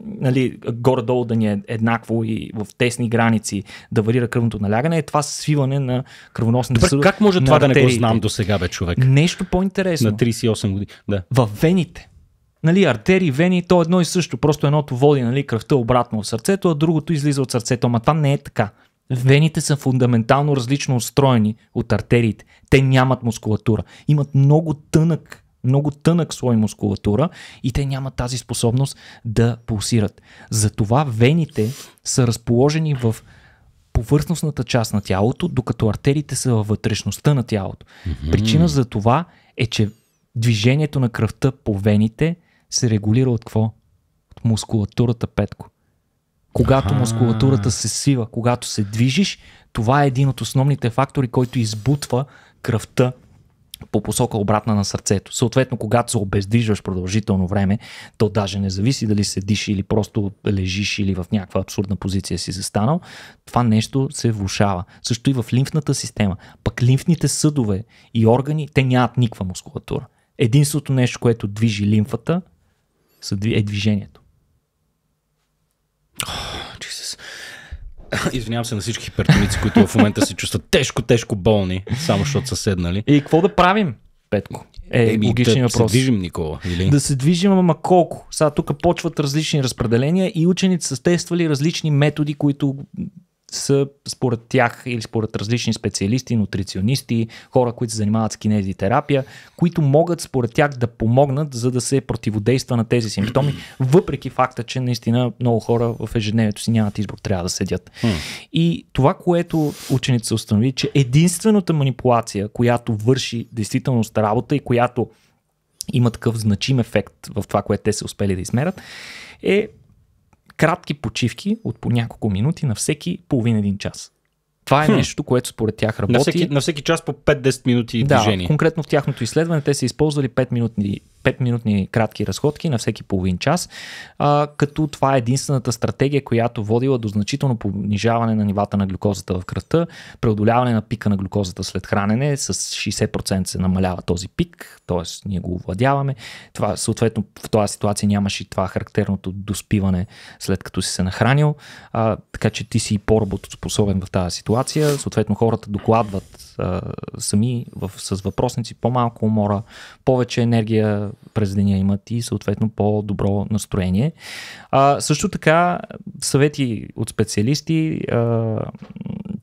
нали, горе-долу да ни е еднакво и в тесни граници да варира кръвното налягане, е това свиване на кръвоносните съдове. Как може това артериите? да не го знам до сега, бе, човек? Нещо по-интересно. На 38 години. Да. В вените нали, артерии, вени, то едно и също. Просто едното води нали, кръвта обратно от сърцето, а другото излиза от сърцето. Ама това не е така. Вените са фундаментално различно устроени от артериите. Те нямат мускулатура. Имат много тънък много тънък слой мускулатура и те нямат тази способност да пулсират. Затова вените са разположени в повърхностната част на тялото, докато артериите са във вътрешността на тялото. Причина за това е, че движението на кръвта по вените се регулира от какво? От мускулатурата, Петко. Когато А-а-а. мускулатурата се сива, когато се движиш, това е един от основните фактори, който избутва кръвта по посока обратна на сърцето. Съответно, когато се обездвижваш продължително време, то даже не зависи дали седиш или просто лежиш или в някаква абсурдна позиция си застанал, това нещо се влушава. Също и в лимфната система. Пък лимфните съдове и органи, те нямат никаква мускулатура. Единството нещо, което движи лимфата е движението. Oh, Извинявам се на всички хипертоници, които в момента се чувстват тежко, тежко болни, само защото са седнали. И какво да правим, Петко? Е, Еми, логичният да въпрос. се движим, Никола. Или? Да се движим, ама колко? Сега тук почват различни разпределения и учените са тествали различни методи, които са според тях или според различни специалисти, нутриционисти, хора, които се занимават с терапия, които могат според тях да помогнат, за да се противодейства на тези симптоми, [CLEARS THROAT] въпреки факта, че наистина много хора в ежедневието си нямат избор, трябва да седят. И това, което ученица установи, че единствената манипулация, която върши действително работа и която има такъв значим ефект в това, което те са успели да измерят, е кратки почивки от по няколко минути на всеки половин-един час. Това е хм. нещо, което според тях работи. На всеки, на всеки час по 5-10 минути да, движение. Да, конкретно в тяхното изследване те са използвали 5 минутни 5-минутни кратки разходки на всеки половин час, а, като това е единствената стратегия, която водила до значително понижаване на нивата на глюкозата в кръвта, преодоляване на пика на глюкозата след хранене, с 60% се намалява този пик, т.е. ние го овладяваме. Това, съответно, в тази ситуация нямаше и това характерното доспиване след като си се нахранил, а, така че ти си по-работоспособен в тази ситуация. Съответно, хората докладват сами в, с въпросници, по-малко умора, повече енергия през деня имат и съответно по-добро настроение. А, също така, съвети от специалисти а,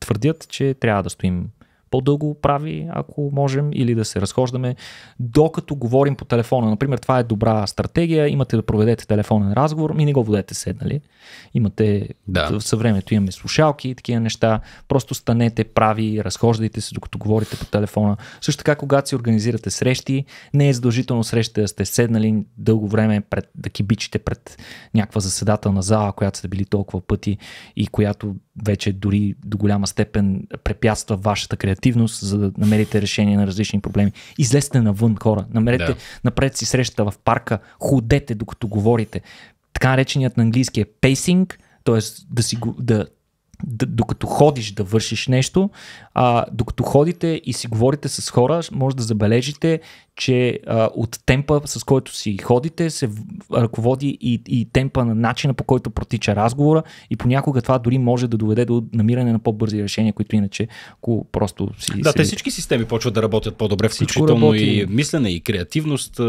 твърдят, че трябва да стоим по-дълго прави, ако можем, или да се разхождаме, докато говорим по телефона. Например, това е добра стратегия, имате да проведете телефонен разговор, ми не го водете седнали. Имате, да. в съвремето имаме слушалки и такива неща, просто станете прави, разхождайте се, докато говорите по телефона. Също така, когато си организирате срещи, не е задължително срещите да сте седнали дълго време пред, да кибичите пред някаква заседателна зала, която сте били толкова пъти и която вече дори до голяма степен препятства вашата креативност ефективност, за да намерите решение на различни проблеми. Излезте навън, хора. Намерете, да. напред си среща в парка, ходете докато говорите. Така реченият на английски е пейсинг, т.е. Да, си, да докато ходиш да вършиш нещо, а, докато ходите и си говорите с хора, може да забележите, че а, от темпа, с който си ходите, се ръководи и, и темпа на начина по който протича разговора и понякога това дори може да доведе до намиране на по-бързи решения, които иначе, ако просто си... Да, те всички системи почват да работят по-добре, включително работи... и мислене, и креативност,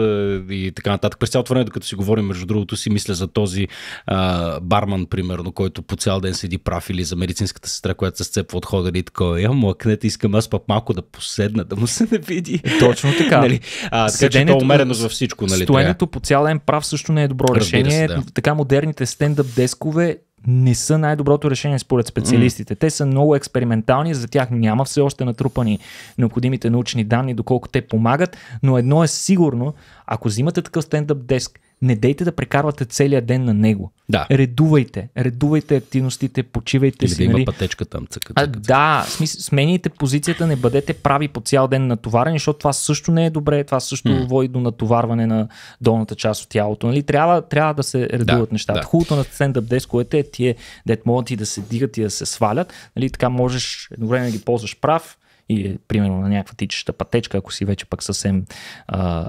и така нататък. През цялото време, докато си говорим, между другото, си мисля за този а, барман, примерно, който по цял ден седи прав или за медицинската сестра, която се сцепва от хода и такова. Я млъкнете, искам аз пък малко да поседна, да му се не види. Точно така. нали? а, така е Седенето, че е умерено във всичко. Нали, стоенето е? по цял ден прав също не е добро Разбира решение. Се, да. Така модерните стендъп дескове не са най-доброто решение според специалистите. Mm. Те са много експериментални, за тях няма все още натрупани необходимите научни данни, доколко те помагат, но едно е сигурно, ако взимате такъв стендъп деск, не дейте да прекарвате целия ден на него. Да. Редувайте, редувайте активностите, почивайте Или си. Да има нали? пътечка там, цъка, цъка, цъка. А, да, смис, смените позицията, не бъдете прави по цял ден натоварени, защото това също не е добре, това също mm. води до натоварване на долната част от тялото. Нали? Трябва, трябва да се редуват да, нещата. Да. Хубавото на стендъп което е тие, дет могат и да се дигат и да се свалят. Нали? Така можеш едновременно да ги ползваш прав, или примерно на някаква тичаща пътечка, ако си вече пък съвсем а,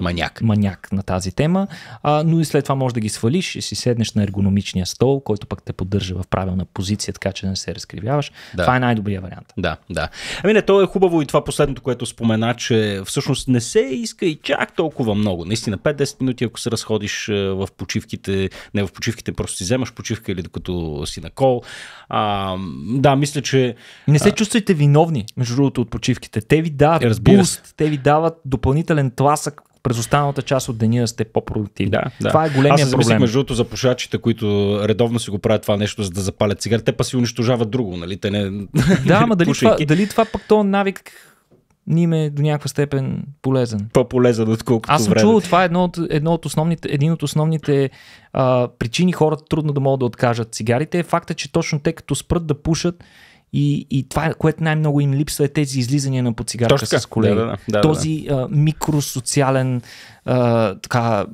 маняк. маняк на тази тема, а, но и след това може да ги свалиш и си седнеш на ергономичния стол, който пък те поддържа в правилна позиция, така че да не се разкривяваш. Да. Това е най добрия вариант. Да, да. Ами не, то е хубаво и това последното, което спомена, че всъщност не се иска и чак толкова много. Наистина 5-10 минути, ако се разходиш в почивките, не в почивките, просто си вземаш почивка или докато си на кол. А, да, мисля, че... Не се чувствайте виновни. Между между другото, от почивките. Те ви дават буст, те ви дават допълнителен тласък през останалата част от деня да сте по-продуктивни. Да, да. Това е големия Аз замислих, проблем. между другото, за пушачите, които редовно си го правят това нещо, за да запалят цигар, те па си унищожават друго, нали? Те не... [LAUGHS] Да, ама дали, това, дали това пък то навик ни е до някаква степен полезен. По-полезен, отколкото. Аз съм време. чувал, това е едно от, едно от основните, един от основните а, причини хората трудно да могат да откажат цигарите. Е факта, че точно те като спрат да пушат, и, и това, което най-много им липсва е тези излизания на подсигарка Точно. с колеги. Да, да, да, Този да, да. А, микросоциален а, така,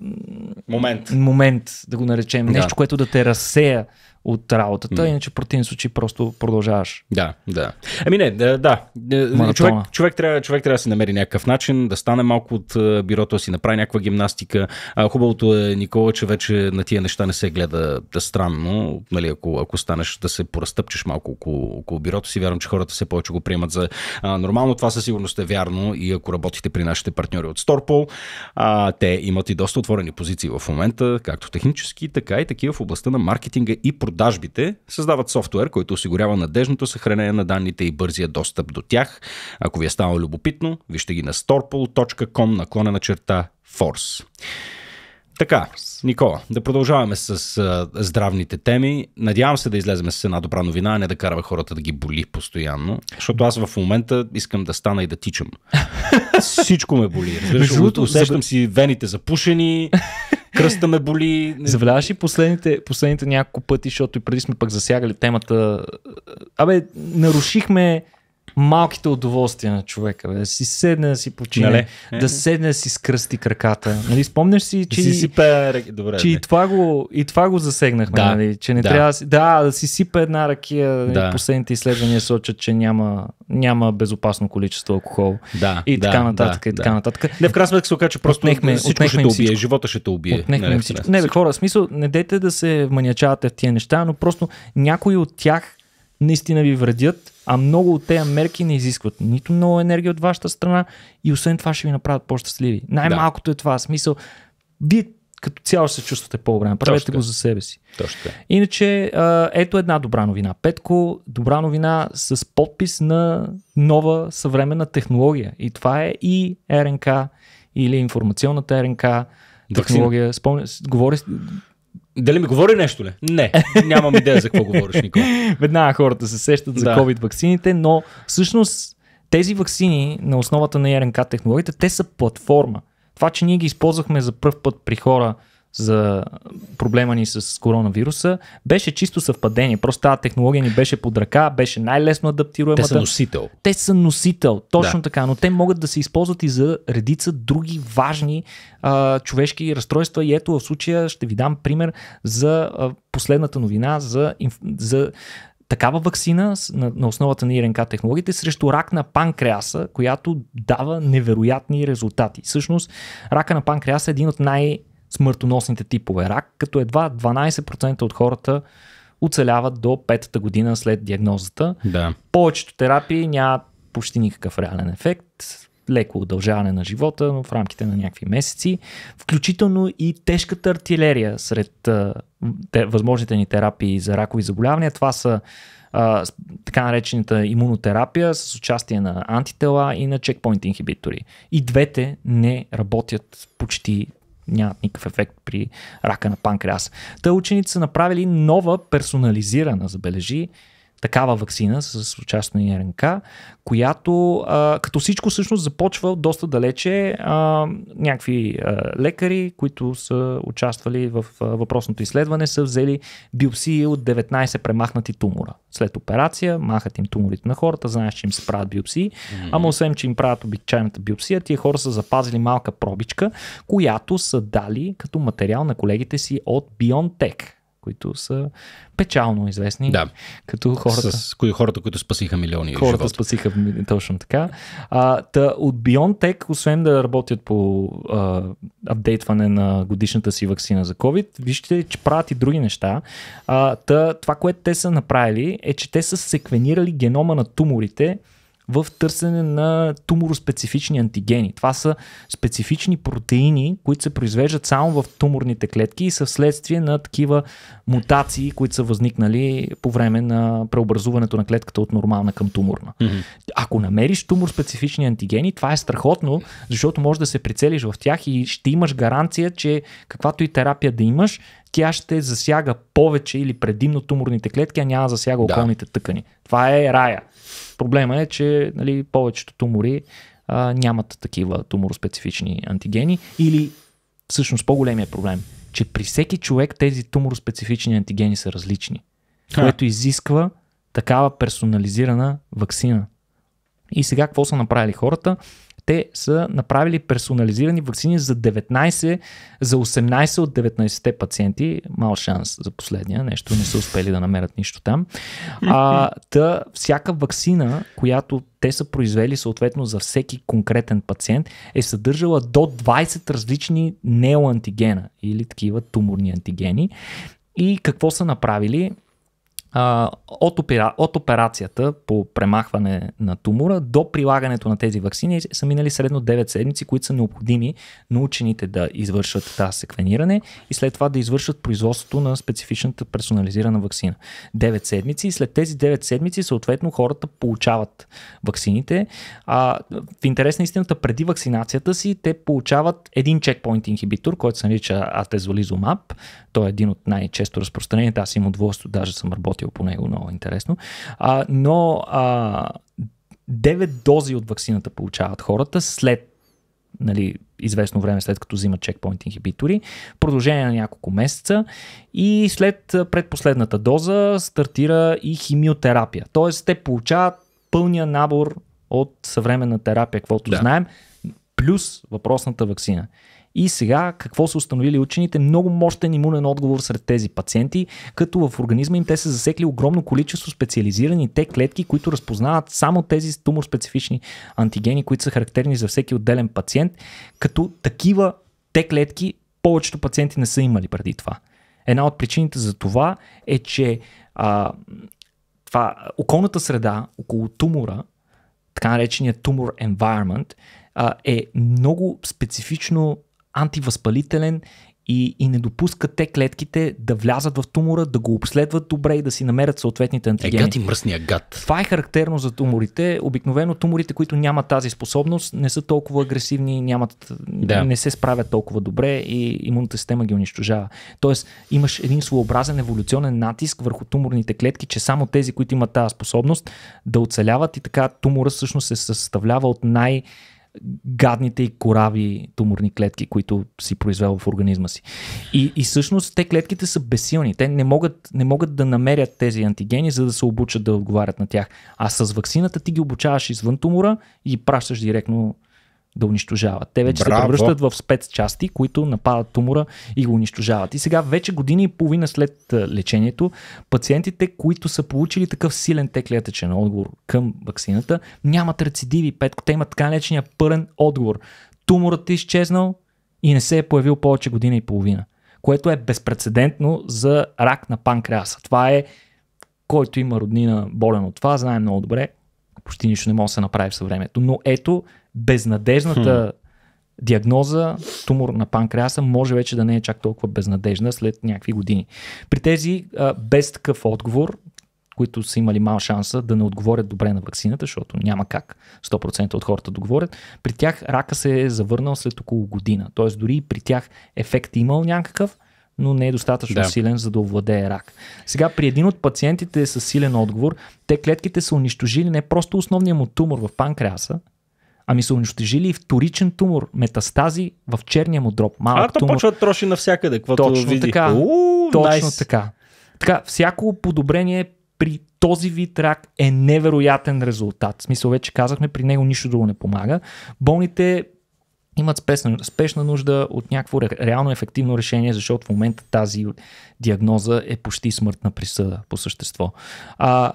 момент. момент, да го наречем. Да. Нещо, което да те разсея от работата, mm. иначе в противен случай просто продължаваш. Да, да. Ами не, да, да. Е, човек, човек, трябва, човек трябва да се намери някакъв начин, да стане малко от е, бюрото, да си направи някаква гимнастика. А, хубавото е, Никола, че вече на тия неща не се гледа да странно. Нали, ако, ако станеш да се поразтъпчеш малко около, около бюрото си, вярвам, че хората все повече го приемат за а, нормално. Това със сигурност е вярно и ако работите при нашите партньори от Сторпол, а, те имат и доста отворени позиции в момента, както технически, така и такива в областта на маркетинга и продукта продажбите, създават софтуер, който осигурява надежното съхранение на данните и бързия достъп до тях. Ако ви е станало любопитно, вижте ги на storpol.com наклонена черта force. Така, Никола, да продължаваме с а, здравните теми. Надявам се да излеземе с една добра новина, а не да караме хората да ги боли постоянно. Защото аз в момента искам да стана и да тичам. [LAUGHS] Всичко ме боли. Разбираш, усещам си вените запушени, кръста ме боли. [LAUGHS] Завляваш ли последните, последните няколко пъти, защото и преди сме пък засягали темата. Абе, нарушихме малките удоволствия на човека. Бе. Да си седне, да си почине, нали? да е. седне, да си скръсти краката. Нали, спомняш си, че, си сипе... Добре, че и, нали? това го, и това го засегнахме. Да. Нали? Че не да. трябва да си... Да, да си сипе една ракия. Нали? Да. Последните изследвания сочат, че няма, няма безопасно количество алкохол. Да, и да, така нататък. Да, и така да. нататък. Не, в крайна сметка се окаже, че просто отнехме, всичко отнехме ще те убие, всичко. живота ще те убие. Отнехме нали, всичко. Не, бе, хора, смисъл, не дейте да се вманячавате в тия неща, но просто някои от тях наистина ви вредят а много от тези мерки не изискват нито много енергия от вашата страна и освен това ще ви направят по-щастливи. Най-малкото да. е това. Смисъл, вие като цяло се чувствате по-добре. Правете го за себе си. Точно. Иначе, ето една добра новина. Петко, добра новина с подпис на нова съвременна технология. И това е и РНК или информационната РНК технология. Спомня, говори, дали ми говори нещо ли? Не, нямам идея за какво говориш, Никола. [LAUGHS] Веднага хората се сещат за да. COVID ваксините, но всъщност тези ваксини на основата на РНК технологията, те са платформа. Това, че ние ги използвахме за първ път при хора за проблема ни с коронавируса, беше чисто съвпадение. Просто тази технология ни беше под ръка, беше най-лесно адаптируемата. Те са носител. Те са носител, точно да. така, но те могат да се използват и за редица други важни а, човешки разстройства. И ето в случая ще ви дам пример за а, последната новина за, за такава вакцина на, на основата на РНК технологиите срещу рак на панкреаса, която дава невероятни резултати. Всъщност, рака на панкреаса е един от най- смъртоносните типове рак, като едва 12% от хората оцеляват до петата година след диагнозата. Да. Повечето терапии нямат почти никакъв реален ефект, леко удължаване на живота, но в рамките на някакви месеци, включително и тежката артилерия сред а, те, възможните ни терапии за ракови заболявания. Това са а, така наречената имунотерапия с участие на антитела и на чекпоинт инхибитори. И двете не работят почти нямат никакъв ефект при рака на панкреас. Та учените са направили нова персонализирана, забележи, такава вакцина с на РНК, която а, като всичко всъщност започва доста далече а, някакви а, лекари, които са участвали в а, въпросното изследване, са взели биопсии от 19 премахнати тумора. След операция махат им туморите на хората, знаеш, че им се правят биопсии, mm-hmm. ама освен, че им правят обичайната биопсия, тия хора са запазили малка пробичка, която са дали като материал на колегите си от BioNTech които са печално известни. Да. Като хората. С кои хората, които спасиха милиони. Хората живота. спасиха точно така. А, та, от BioNTech, освен да работят по а, апдейтване на годишната си вакцина за COVID, вижте, че правят и други неща. А, та, това, което те са направили, е, че те са секвенирали генома на туморите в търсене на тумороспецифични антигени. Това са специфични протеини, които се произвеждат само в туморните клетки и са вследствие на такива мутации, които са възникнали по време на преобразуването на клетката от нормална към туморна. Mm-hmm. Ако намериш туморспецифични антигени, това е страхотно, защото можеш да се прицелиш в тях и ще имаш гаранция, че каквато и терапия да имаш, тя ще засяга повече или предимно туморните клетки, а няма засяга да. околните тъкани. Това е рая. Проблема е, че нали, повечето тумори а, нямат такива тумороспецифични антигени или всъщност по-големия проблем, че при всеки човек тези тумороспецифични антигени са различни, а. което изисква такава персонализирана вакцина. И сега какво са направили хората? те са направили персонализирани вакцини за 19, за 18 от 19-те пациенти. Мал шанс за последния, нещо не са успели да намерят нищо там. А, та всяка вакцина, която те са произвели съответно за всеки конкретен пациент, е съдържала до 20 различни неоантигена или такива туморни антигени. И какво са направили? а, от, опера, от операцията по премахване на тумора до прилагането на тези вакцини са минали средно 9 седмици, които са необходими на учените да извършат тази секвениране и след това да извършат производството на специфичната персонализирана вакцина. 9 седмици и след тези 9 седмици съответно хората получават ваксините. А, в интерес на истината, преди вакцинацията си те получават един чекпоинт инхибитор, който се нарича атезолизумаб. Той е един от най-често разпространените. Аз имам удоволствие, даже съм работил работил по него, много интересно. А, но а, 9 дози от ваксината получават хората след нали, известно време след като взимат чекпоинт инхибитори, в продължение на няколко месеца и след предпоследната доза стартира и химиотерапия. Тоест те получават пълния набор от съвременна терапия, каквото да. знаем, плюс въпросната вакцина. И сега какво са установили учените? Много мощен имунен отговор сред тези пациенти, като в организма им те са засекли огромно количество специализирани те клетки, които разпознават само тези тумор специфични антигени, които са характерни за всеки отделен пациент, като такива те клетки повечето пациенти не са имали преди това. Една от причините за това е, че а, това, околната среда около тумора, така наречения тумор environment, а, е много специфично антивъзпалителен и, и не допуска те клетките да влязат в тумора, да го обследват добре и да си намерят съответните е, антигени. Е, гад и мръсния гад. Това е характерно за туморите. Обикновено туморите, които нямат тази способност, не са толкова агресивни, нямат, да. не се справят толкова добре и имунната система ги унищожава. Тоест имаш един своеобразен еволюционен натиск върху туморните клетки, че само тези, които имат тази способност да оцеляват и така тумора всъщност се съставлява от най- гадните и корави туморни клетки, които си произвел в организма си. И, и всъщност те клетките са бесилни. Те не могат, не могат да намерят тези антигени, за да се обучат да отговарят на тях. А с ваксината ти ги обучаваш извън тумора и пращаш директно да унищожават. Те вече Браво. се превръщат в спецчасти, които нападат тумора и го унищожават. И сега вече години и половина след лечението, пациентите, които са получили такъв силен теклетъчен отговор към вакцината, нямат рецидиви, петко. Те имат така наречения пълен отговор. Туморът е изчезнал и не се е появил повече година и половина. Което е безпредседентно за рак на панкреаса. Това е който има роднина болен от това, знае много добре почти нищо не може да се направи в съвремето. Но ето, безнадежната диагноза тумор на панкреаса може вече да не е чак толкова безнадежна след някакви години. При тези а, без такъв отговор, които са имали мал шанса да не отговорят добре на вакцината, защото няма как 100% от хората да говорят, при тях рака се е завърнал след около година. Т.е. дори при тях ефект е имал някакъв, но не е достатъчно да. силен, за да овладее рак. Сега при един от пациентите е с силен отговор, те клетките са унищожили не просто основния му тумор в панкреаса, ами са унищожили и вторичен тумор, метастази в черния му дроб. Малък а, то тумор. почва троши навсякъде, каквото точно види. Така, У, точно nice. така. Така, всяко подобрение при този вид рак е невероятен резултат. В смисъл, вече казахме, при него нищо друго не помага. Болните имат спешна, спешна нужда от някакво реално ефективно решение, защото в момента тази диагноза е почти смъртна присъда по същество. А,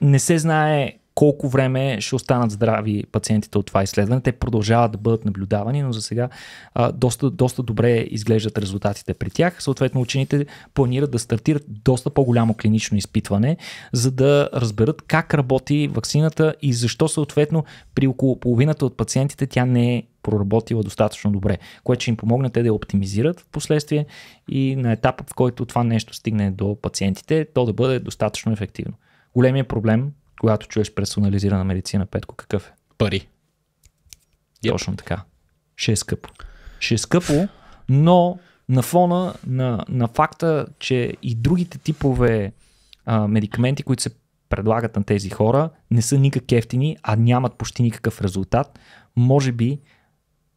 не се знае колко време ще останат здрави пациентите от това изследване. Те продължават да бъдат наблюдавани, но за сега а, доста, доста добре изглеждат резултатите при тях. Съответно, учените планират да стартират доста по-голямо клинично изпитване, за да разберат как работи ваксината и защо съответно при около половината от пациентите тя не е проработила достатъчно добре, което ще им помогне те да я оптимизират в последствие и на етапа, в който това нещо стигне до пациентите, то да бъде достатъчно ефективно. Големият проблем, когато чуеш персонализирана медицина, Петко, какъв е? Пари. Yep. Точно така. Ще е скъпо. Ще е скъпо, но на фона на, на факта, че и другите типове а, медикаменти, които се предлагат на тези хора, не са никак ефтини, а нямат почти никакъв резултат, може би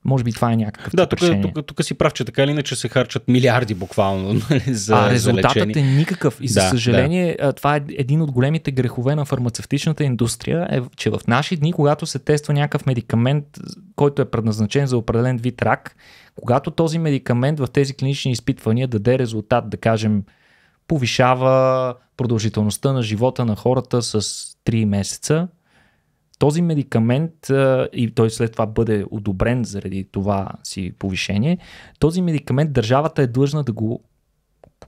може би това е някакъв Да, тук, тук, тук си прав, че така или иначе се харчат милиарди буквално [LAUGHS] нали, за А резултатът за е никакъв. И за да, съжаление, да. това е един от големите грехове на фармацевтичната индустрия, е, че в наши дни, когато се тества някакъв медикамент, който е предназначен за определен вид рак, когато този медикамент в тези клинични изпитвания даде резултат, да кажем, повишава продължителността на живота на хората с 3 месеца, този медикамент и той след това бъде одобрен заради това си повишение, този медикамент държавата е длъжна да го,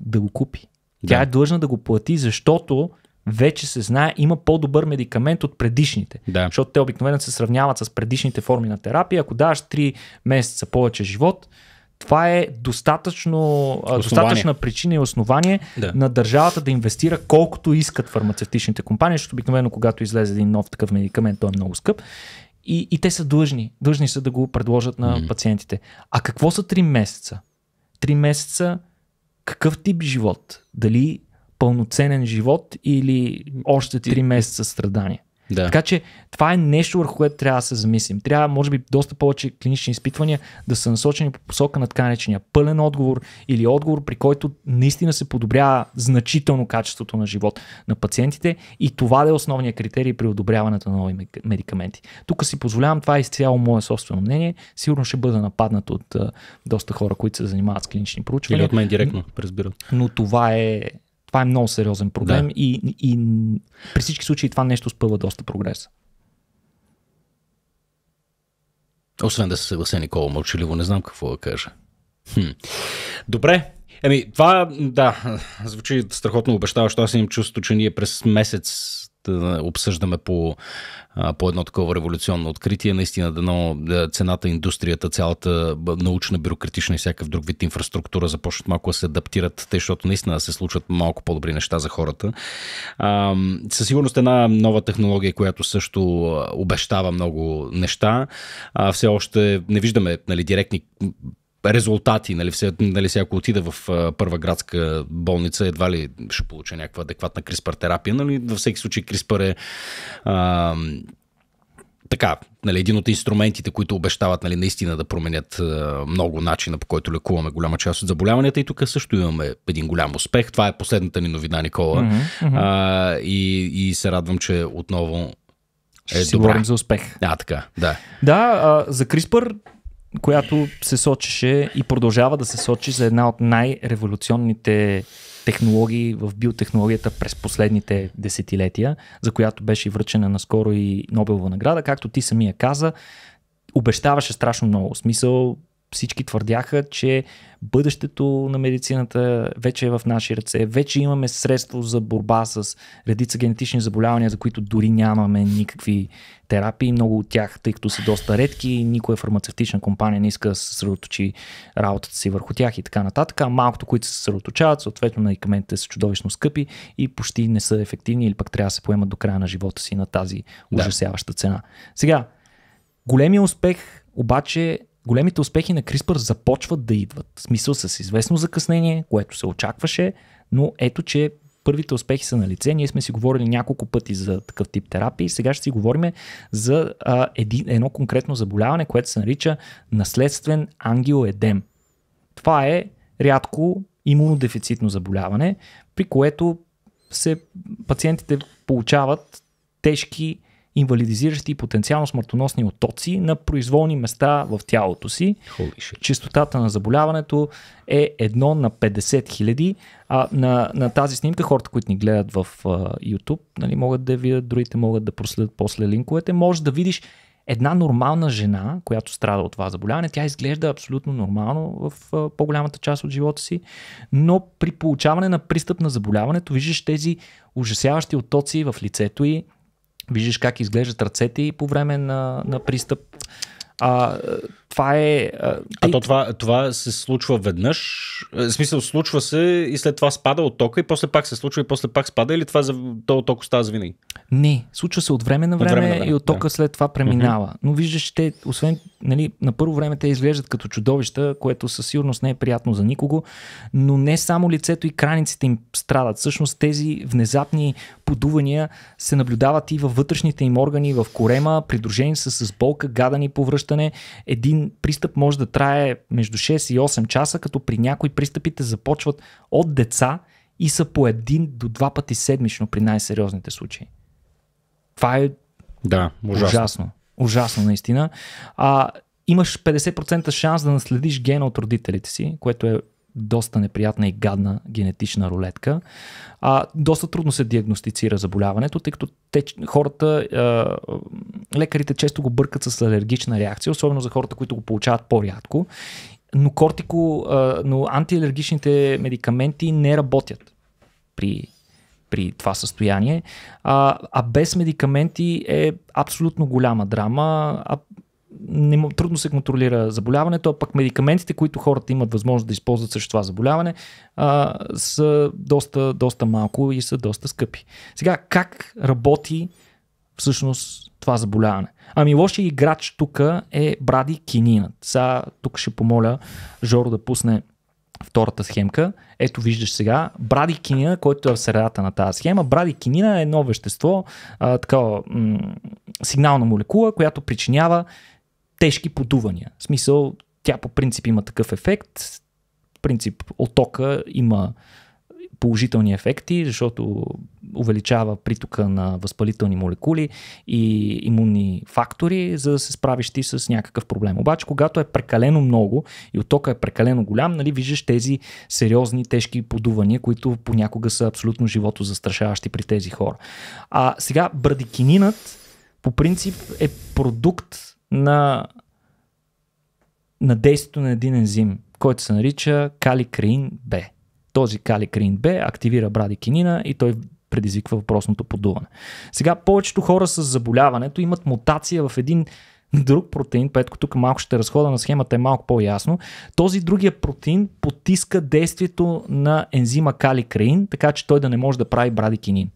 да го купи. Тя да. е длъжна да го плати, защото вече се знае, има по-добър медикамент от предишните. Да. Защото те обикновено се сравняват с предишните форми на терапия. Ако даваш 3 месеца повече живот, това е достатъчно, достатъчна причина и основание да. на държавата да инвестира колкото искат фармацевтичните компании, защото обикновено когато излезе един нов такъв медикамент, той е много скъп. И, и те са длъжни. Длъжни са да го предложат на mm. пациентите. А какво са 3 месеца? 3 месеца какъв тип живот? Дали пълноценен живот или още 3 месеца страдания? Да. Така че това е нещо, върху което трябва да се замислим. Трябва, може би, доста повече клинични изпитвания да са насочени по посока на така наречения пълен отговор или отговор, при който наистина се подобрява значително качеството на живот на пациентите и това да е основният критерий при одобряването на нови медикаменти. Тук си позволявам, това е изцяло мое собствено мнение. Сигурно ще бъда нападнат от а, доста хора, които се занимават с клинични проучвания. Или от мен директно, разбира. Но това е това е много сериозен проблем да. и, и при всички случаи това нещо спъва доста прогрес. Освен да се съглася Никола мълчаливо, не знам какво да кажа. Хм. Добре, Еми, това, да, звучи страхотно обещаващо. Аз имам чувство, че ние през месец да обсъждаме по, по едно такова революционно откритие. Наистина, дано цената, индустрията, цялата научна, бюрократична и всякакъв друг вид инфраструктура започнат малко да се адаптират, те, защото наистина да се случват малко по-добри неща за хората. А, със сигурност една нова технология, която също обещава много неща. А, все още не виждаме нали, директни резултати. Нали, все, нали, ако отида в а, първа градска болница, едва ли ще получа някаква адекватна CRISPR терапия. Нали? Във всеки случай CRISPR е а, така, нали, един от инструментите, които обещават нали, наистина да променят а, много начина по който лекуваме голяма част от заболяванията и тук също имаме един голям успех. Това е последната ни новина, Никола. Mm-hmm, mm-hmm. А, и, и се радвам, че отново е, ще добра. си говорим за успех. А, така, да. Да, а, за CRISPR която се сочеше и продължава да се сочи за една от най-революционните технологии в биотехнологията през последните десетилетия, за която беше връчена наскоро и Нобелова награда. Както ти самия каза, обещаваше страшно много. В смисъл, всички твърдяха, че бъдещето на медицината вече е в наши ръце. Вече имаме средство за борба с редица генетични заболявания, за които дори нямаме никакви терапии. Много от тях, тъй като са доста редки, никоя фармацевтична компания не иска да се съсредоточи работата си върху тях и така нататък. малкото, които се съсредоточават, съответно медикаментите са чудовищно скъпи и почти не са ефективни или пък трябва да се поемат до края на живота си на тази ужасяваща цена. Сега, големия успех обаче големите успехи на CRISPR започват да идват. В смисъл с известно закъснение, което се очакваше, но ето, че първите успехи са на лице. Ние сме си говорили няколко пъти за такъв тип терапии. Сега ще си говорим за а, един, едно конкретно заболяване, което се нарича наследствен ангиоедем. Това е рядко имунодефицитно заболяване, при което се пациентите получават тежки инвалидизиращи и потенциално смъртоносни отоци на произволни места в тялото си. Чистотата на заболяването е едно на 50 хиляди. А на, на тази снимка хората, които ни гледат в uh, YouTube, нали, могат да видят, другите могат да проследят после линковете. Може да видиш една нормална жена, която страда от това заболяване, тя изглежда абсолютно нормално в по-голямата част от живота си, но при получаване на пристъп на заболяването виждаш тези ужасяващи отоци в лицето и Виждаш как изглеждат ръцете и по време на, на пристъп. А, това е... А, а то това, това се случва веднъж, е, в смисъл случва се и след това спада от тока и после пак се случва и после пак спада или това, то ток остава за винаги? Не, случва се от време на време, от време, на време и от тока да. след това преминава. Mm-hmm. Но виждаш, те, освен, нали, на първо време те изглеждат като чудовища, което със сигурност не е приятно за никого, но не само лицето и краниците им страдат. Всъщност тези внезапни подувания се наблюдават и във вътрешните им органи, в корема, придружени са с болка, гадани повръщане, един пристъп може да трае между 6 и 8 часа, като при някои пристъпите започват от деца и са по един до два пъти седмично при най-сериозните случаи. Това е да, ужасно. ужасно. Ужасно, наистина. А, имаш 50% шанс да наследиш гена от родителите си, което е доста неприятна и гадна генетична рулетка. А, доста трудно се диагностицира заболяването, тъй като те, хората, а, лекарите често го бъркат с алергична реакция, особено за хората, които го получават по-рядко. Но, кортико, а, но антиалергичните медикаменти не работят при при това състояние. А, а без медикаменти е абсолютно голяма драма. А не, трудно се контролира заболяването, а пък медикаментите, които хората имат възможност да използват срещу това заболяване, а, са доста, доста малко и са доста скъпи. Сега, как работи всъщност това заболяване? Ами лошия играч тук е Бради Кининът. Сега тук ще помоля Жоро да пусне втората схемка. Ето виждаш сега Бради Кинина, който е в средата на тази схема. Кинина е едно вещество, а, такава м- сигнална молекула, която причинява тежки подувания. В смисъл, тя по принцип има такъв ефект. В принцип, отока има положителни ефекти, защото увеличава притока на възпалителни молекули и имунни фактори, за да се справиш ти с някакъв проблем. Обаче, когато е прекалено много и оттока е прекалено голям, нали, виждаш тези сериозни, тежки подувания, които понякога са абсолютно живото застрашаващи при тези хора. А сега брадикининът по принцип е продукт на, на действието на един ензим, който се нарича каликрин Б. Този каликрин Б активира брадикинина и той предизвиква въпросното подуване. Сега повечето хора с заболяването имат мутация в един друг протеин, Петко тук малко ще разхода на схемата е малко по-ясно. Този другия протеин потиска действието на ензима каликреин, така че той да не може да прави брадикинин.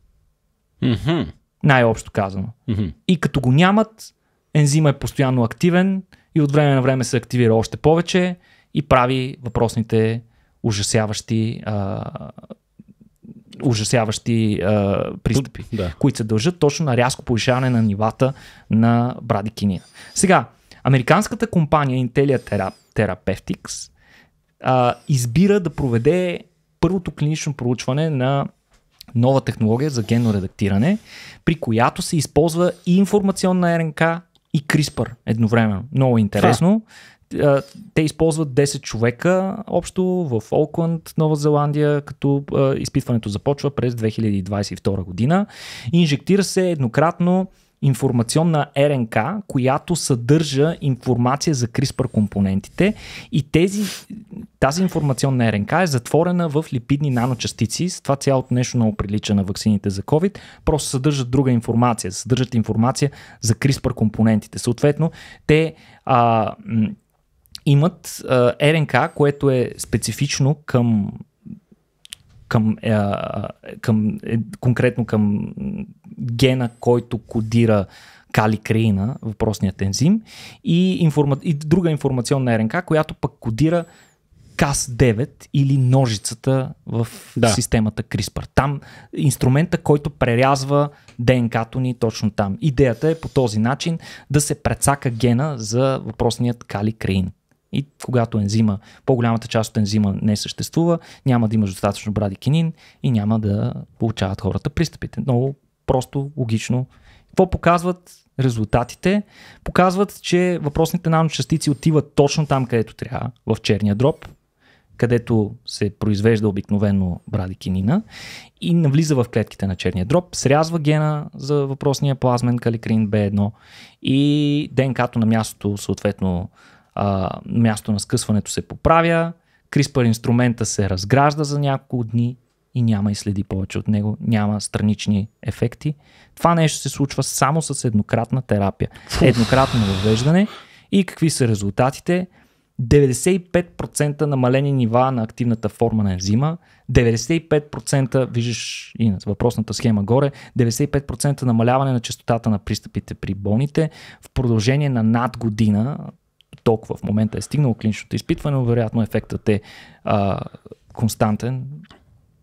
Mm-hmm. Най-общо казано. Mm-hmm. И като го нямат, ензима е постоянно активен и от време на време се активира още повече и прави въпросните ужасяващи а, ужасяващи а, пристъпи, да. които се дължат точно на рязко повишаване на нивата на брадикинина. Сега, американската компания Intellia Therapeutics а, избира да проведе първото клинично проучване на нова технология за генно редактиране, при която се използва и информационна РНК, и CRISPR едновременно. Много интересно. Ха. Те използват 10 човека общо в Олкланд, Нова Зеландия, като изпитването започва през 2022 година. Инжектира се еднократно информационна РНК, която съдържа информация за CRISPR компонентите и тези, тази информационна РНК е затворена в липидни наночастици. С това цялото нещо много прилича на вакцините за COVID. Просто съдържат друга информация. Съдържат информация за CRISPR компонентите. Съответно, те а, имат а, РНК, което е специфично към към, е, а, към, е, конкретно към гена, който кодира каликреина, въпросният ензим, и, информа... и друга информационна РНК, която пък кодира CAS9 или ножицата в да. системата CRISPR. Там инструмента, който прерязва ДНК-то ни точно там. Идеята е по този начин да се прецака гена за въпросният каликреин. И когато ензима, по-голямата част от ензима не съществува, няма да имаш достатъчно брадикинин и няма да получават хората пристъпите. Много просто, логично. Какво показват резултатите? Показват, че въпросните наночастици отиват точно там, където трябва, в черния дроп, където се произвежда обикновено брадикинина и навлиза в клетките на черния дроб, срязва гена за въпросния плазмен каликрин B1 и ДНК-то на мястото съответно а, място на скъсването се поправя, CRISPR инструмента се разгражда за няколко дни и няма и следи повече от него, няма странични ефекти. Това нещо се случва само с еднократна терапия. Еднократно въвеждане и какви са резултатите? 95% намалени нива на активната форма на ензима, 95% виждаш и на въпросната схема горе, 95% намаляване на частотата на пристъпите при болните в продължение на над година, толкова в момента е стигнало клиничното изпитване, но вероятно ефектът е а, константен.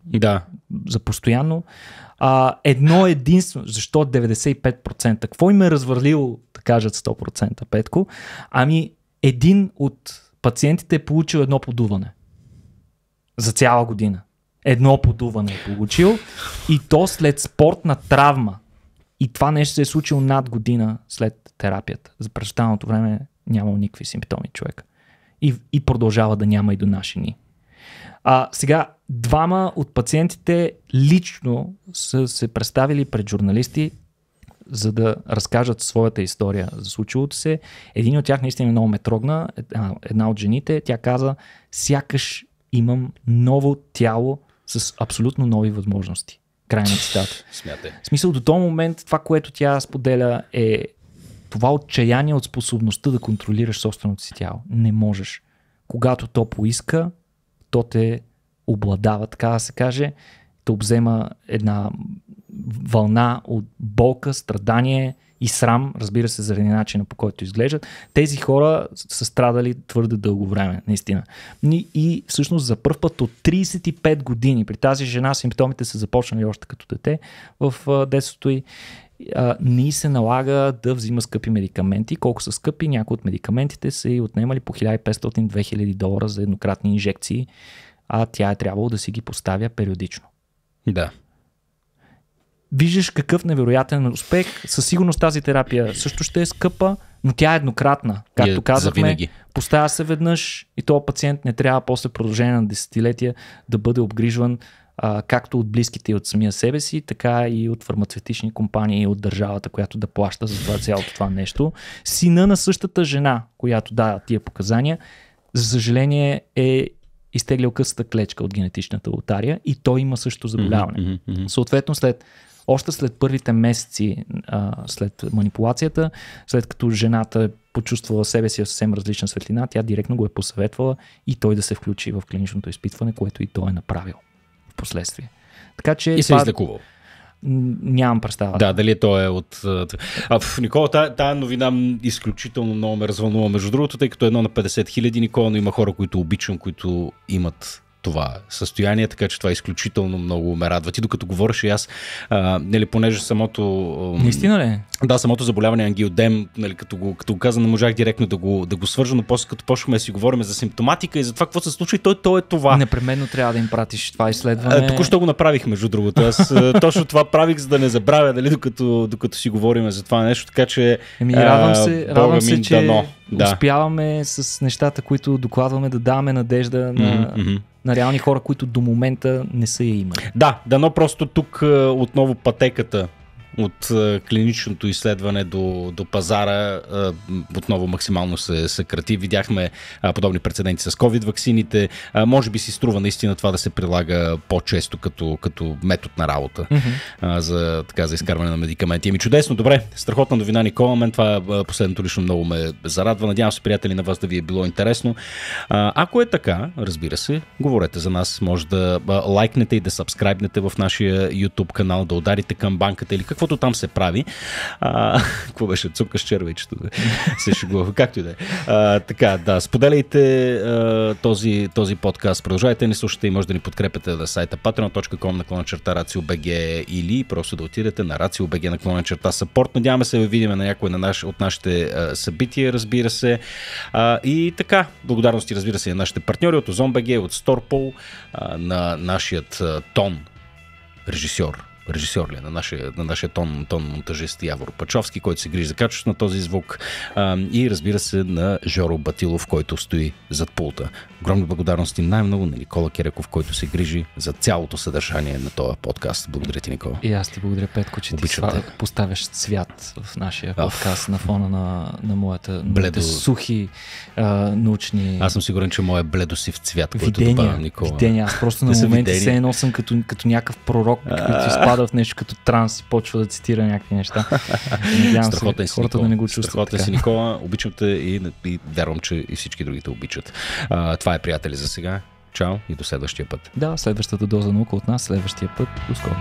Да. За постоянно. А, едно единствено, защо 95%? Какво им е развалило, да кажат 100%, Петко? Ами, един от пациентите е получил едно подуване. За цяла година. Едно подуване е получил и то след спортна травма. И това нещо се е случило над година след терапията. За прежданото време нямал никакви симптоми човек. И, и продължава да няма и до наши ни. А, сега, двама от пациентите лично са се представили пред журналисти, за да разкажат своята история за случилото се. Един от тях наистина е много ме трогна, една от жените. Тя каза, сякаш имам ново тяло с абсолютно нови възможности. Край на цитата. Смятай. В смисъл до този момент това, което тя споделя е това отчаяние от способността да контролираш собственото си тяло. Не можеш. Когато то поиска, то те обладава, така да се каже, те обзема една вълна от болка, страдание и срам, разбира се, заради начина по който изглеждат. Тези хора са страдали твърде дълго време, наистина. И, и всъщност за първ път от 35 години при тази жена симптомите са започнали още като дете в детството и а, ни се налага да взима скъпи медикаменти. Колко са скъпи, някои от медикаментите са и отнемали по 1500-2000 долара за еднократни инжекции, а тя е трябвало да си ги поставя периодично. Да. Виждаш какъв невероятен успех. Със сигурност тази терапия също ще е скъпа, но тя е еднократна. Както е, казахме, поставя се веднъж и този пациент не трябва после продължение на десетилетия да бъде обгрижван а, както от близките и от самия себе си, така и от фармацевтични компании и от държавата, която да плаща за това цялото това нещо. Сина на същата жена, която дава тия показания, за съжаление е изтеглял късата клечка от генетичната лотария и той има също заболяване. Mm-hmm, mm-hmm. Съответно, след още след първите месеци а, след манипулацията, след като жената е почувствала себе си в съвсем различна светлина, тя директно го е посъветвала и той да се включи в клиничното изпитване, което и той е направил последствие. Така че. И се това... излекувал. Нямам представа. Да, дали то е от... А, в Никола, тая, тая новина изключително много ме развълнува. Между другото, тъй като едно на 50 хиляди, Никола, но има хора, които обичам, които имат това състояние, така че това е изключително много ме радва. Ти докато говореше аз, а, нали, понеже самото... Наистина ли? Да, самото заболяване ангиодем, нали, като, го, като го каза, не можах директно да го, да го свържа, но после като почнахме да си говорим за симптоматика и за това какво се случва и той, то е това. Непременно трябва да им пратиш това изследване. А, току-що го направих, между другото. Аз [LAUGHS] точно това правих, за да не забравя, нали, докато, докато си говорим за това нещо, така че... Еми, радвам се, радвам се, че... Дано да. успяваме с нещата, които докладваме, да даваме надежда на, mm-hmm. на реални хора, които до момента не са я имали. Да, дано просто тук е, отново пътеката от клиничното изследване до, до пазара отново максимално се съкрати. Видяхме подобни прецеденти с COVID ваксините. Може би си струва наистина това да се прилага по-често като, като метод на работа mm-hmm. за, така, за изкарване на медикаменти. Еми чудесно, добре. Страхотна новина, Никола. Мен това последното лично много ме зарадва. Надявам се, приятели, на вас да ви е било интересно. Ако е така, разбира се, говорете за нас. Може да лайкнете и да сабскрайбнете в нашия YouTube канал, да ударите към банката или какво каквото там се прави. А, [LAUGHS] какво беше? Цукаш червейчето. се шегува. Както и да е. така, да. Споделяйте а, този, този подкаст. продължавайте. ни слушате и може да ни подкрепите на сайта patreon.com на клона черта RACIOBG или просто да отидете на RACIOBG клона черта support. Надяваме се да видим на някои на наш, от нашите а, събития, разбира се. А, и така, благодарности, разбира се, на нашите партньори от OzonBG, от Storpol, а, на нашият а, Тон, режисьор, режисьор ли, е на нашия, на нашия тон, тон монтажист Явор Пачовски, който се грижи за качеството на този звук а, и разбира се на Жоро Батилов, който стои зад пулта. Огромни благодарности най-много на Никола Кереков, който се грижи за цялото съдържание на този подкаст. Благодаря ти, Никола. И аз ти благодаря, Петко, че ти сва, поставяш цвят в нашия подкаст на фона на, на моята, моите сухи а, научни... Аз съм сигурен, че моя бледосив цвят, който добавя Никола. Видения. Аз просто на [LAUGHS] моменти се едно съм като, като някакъв пророк, който изпада изпада в нещо като транс и почва да цитира някакви неща. [LAUGHS] Надявам се, е си, хората Никола. да не го чувстват. Страхотен така. си, Никола. Обичам те и, и вярвам, че и всички другите обичат. А, това е, приятели, за сега. Чао и до следващия път. Да, следващата доза наука от нас, следващия път. До скоро.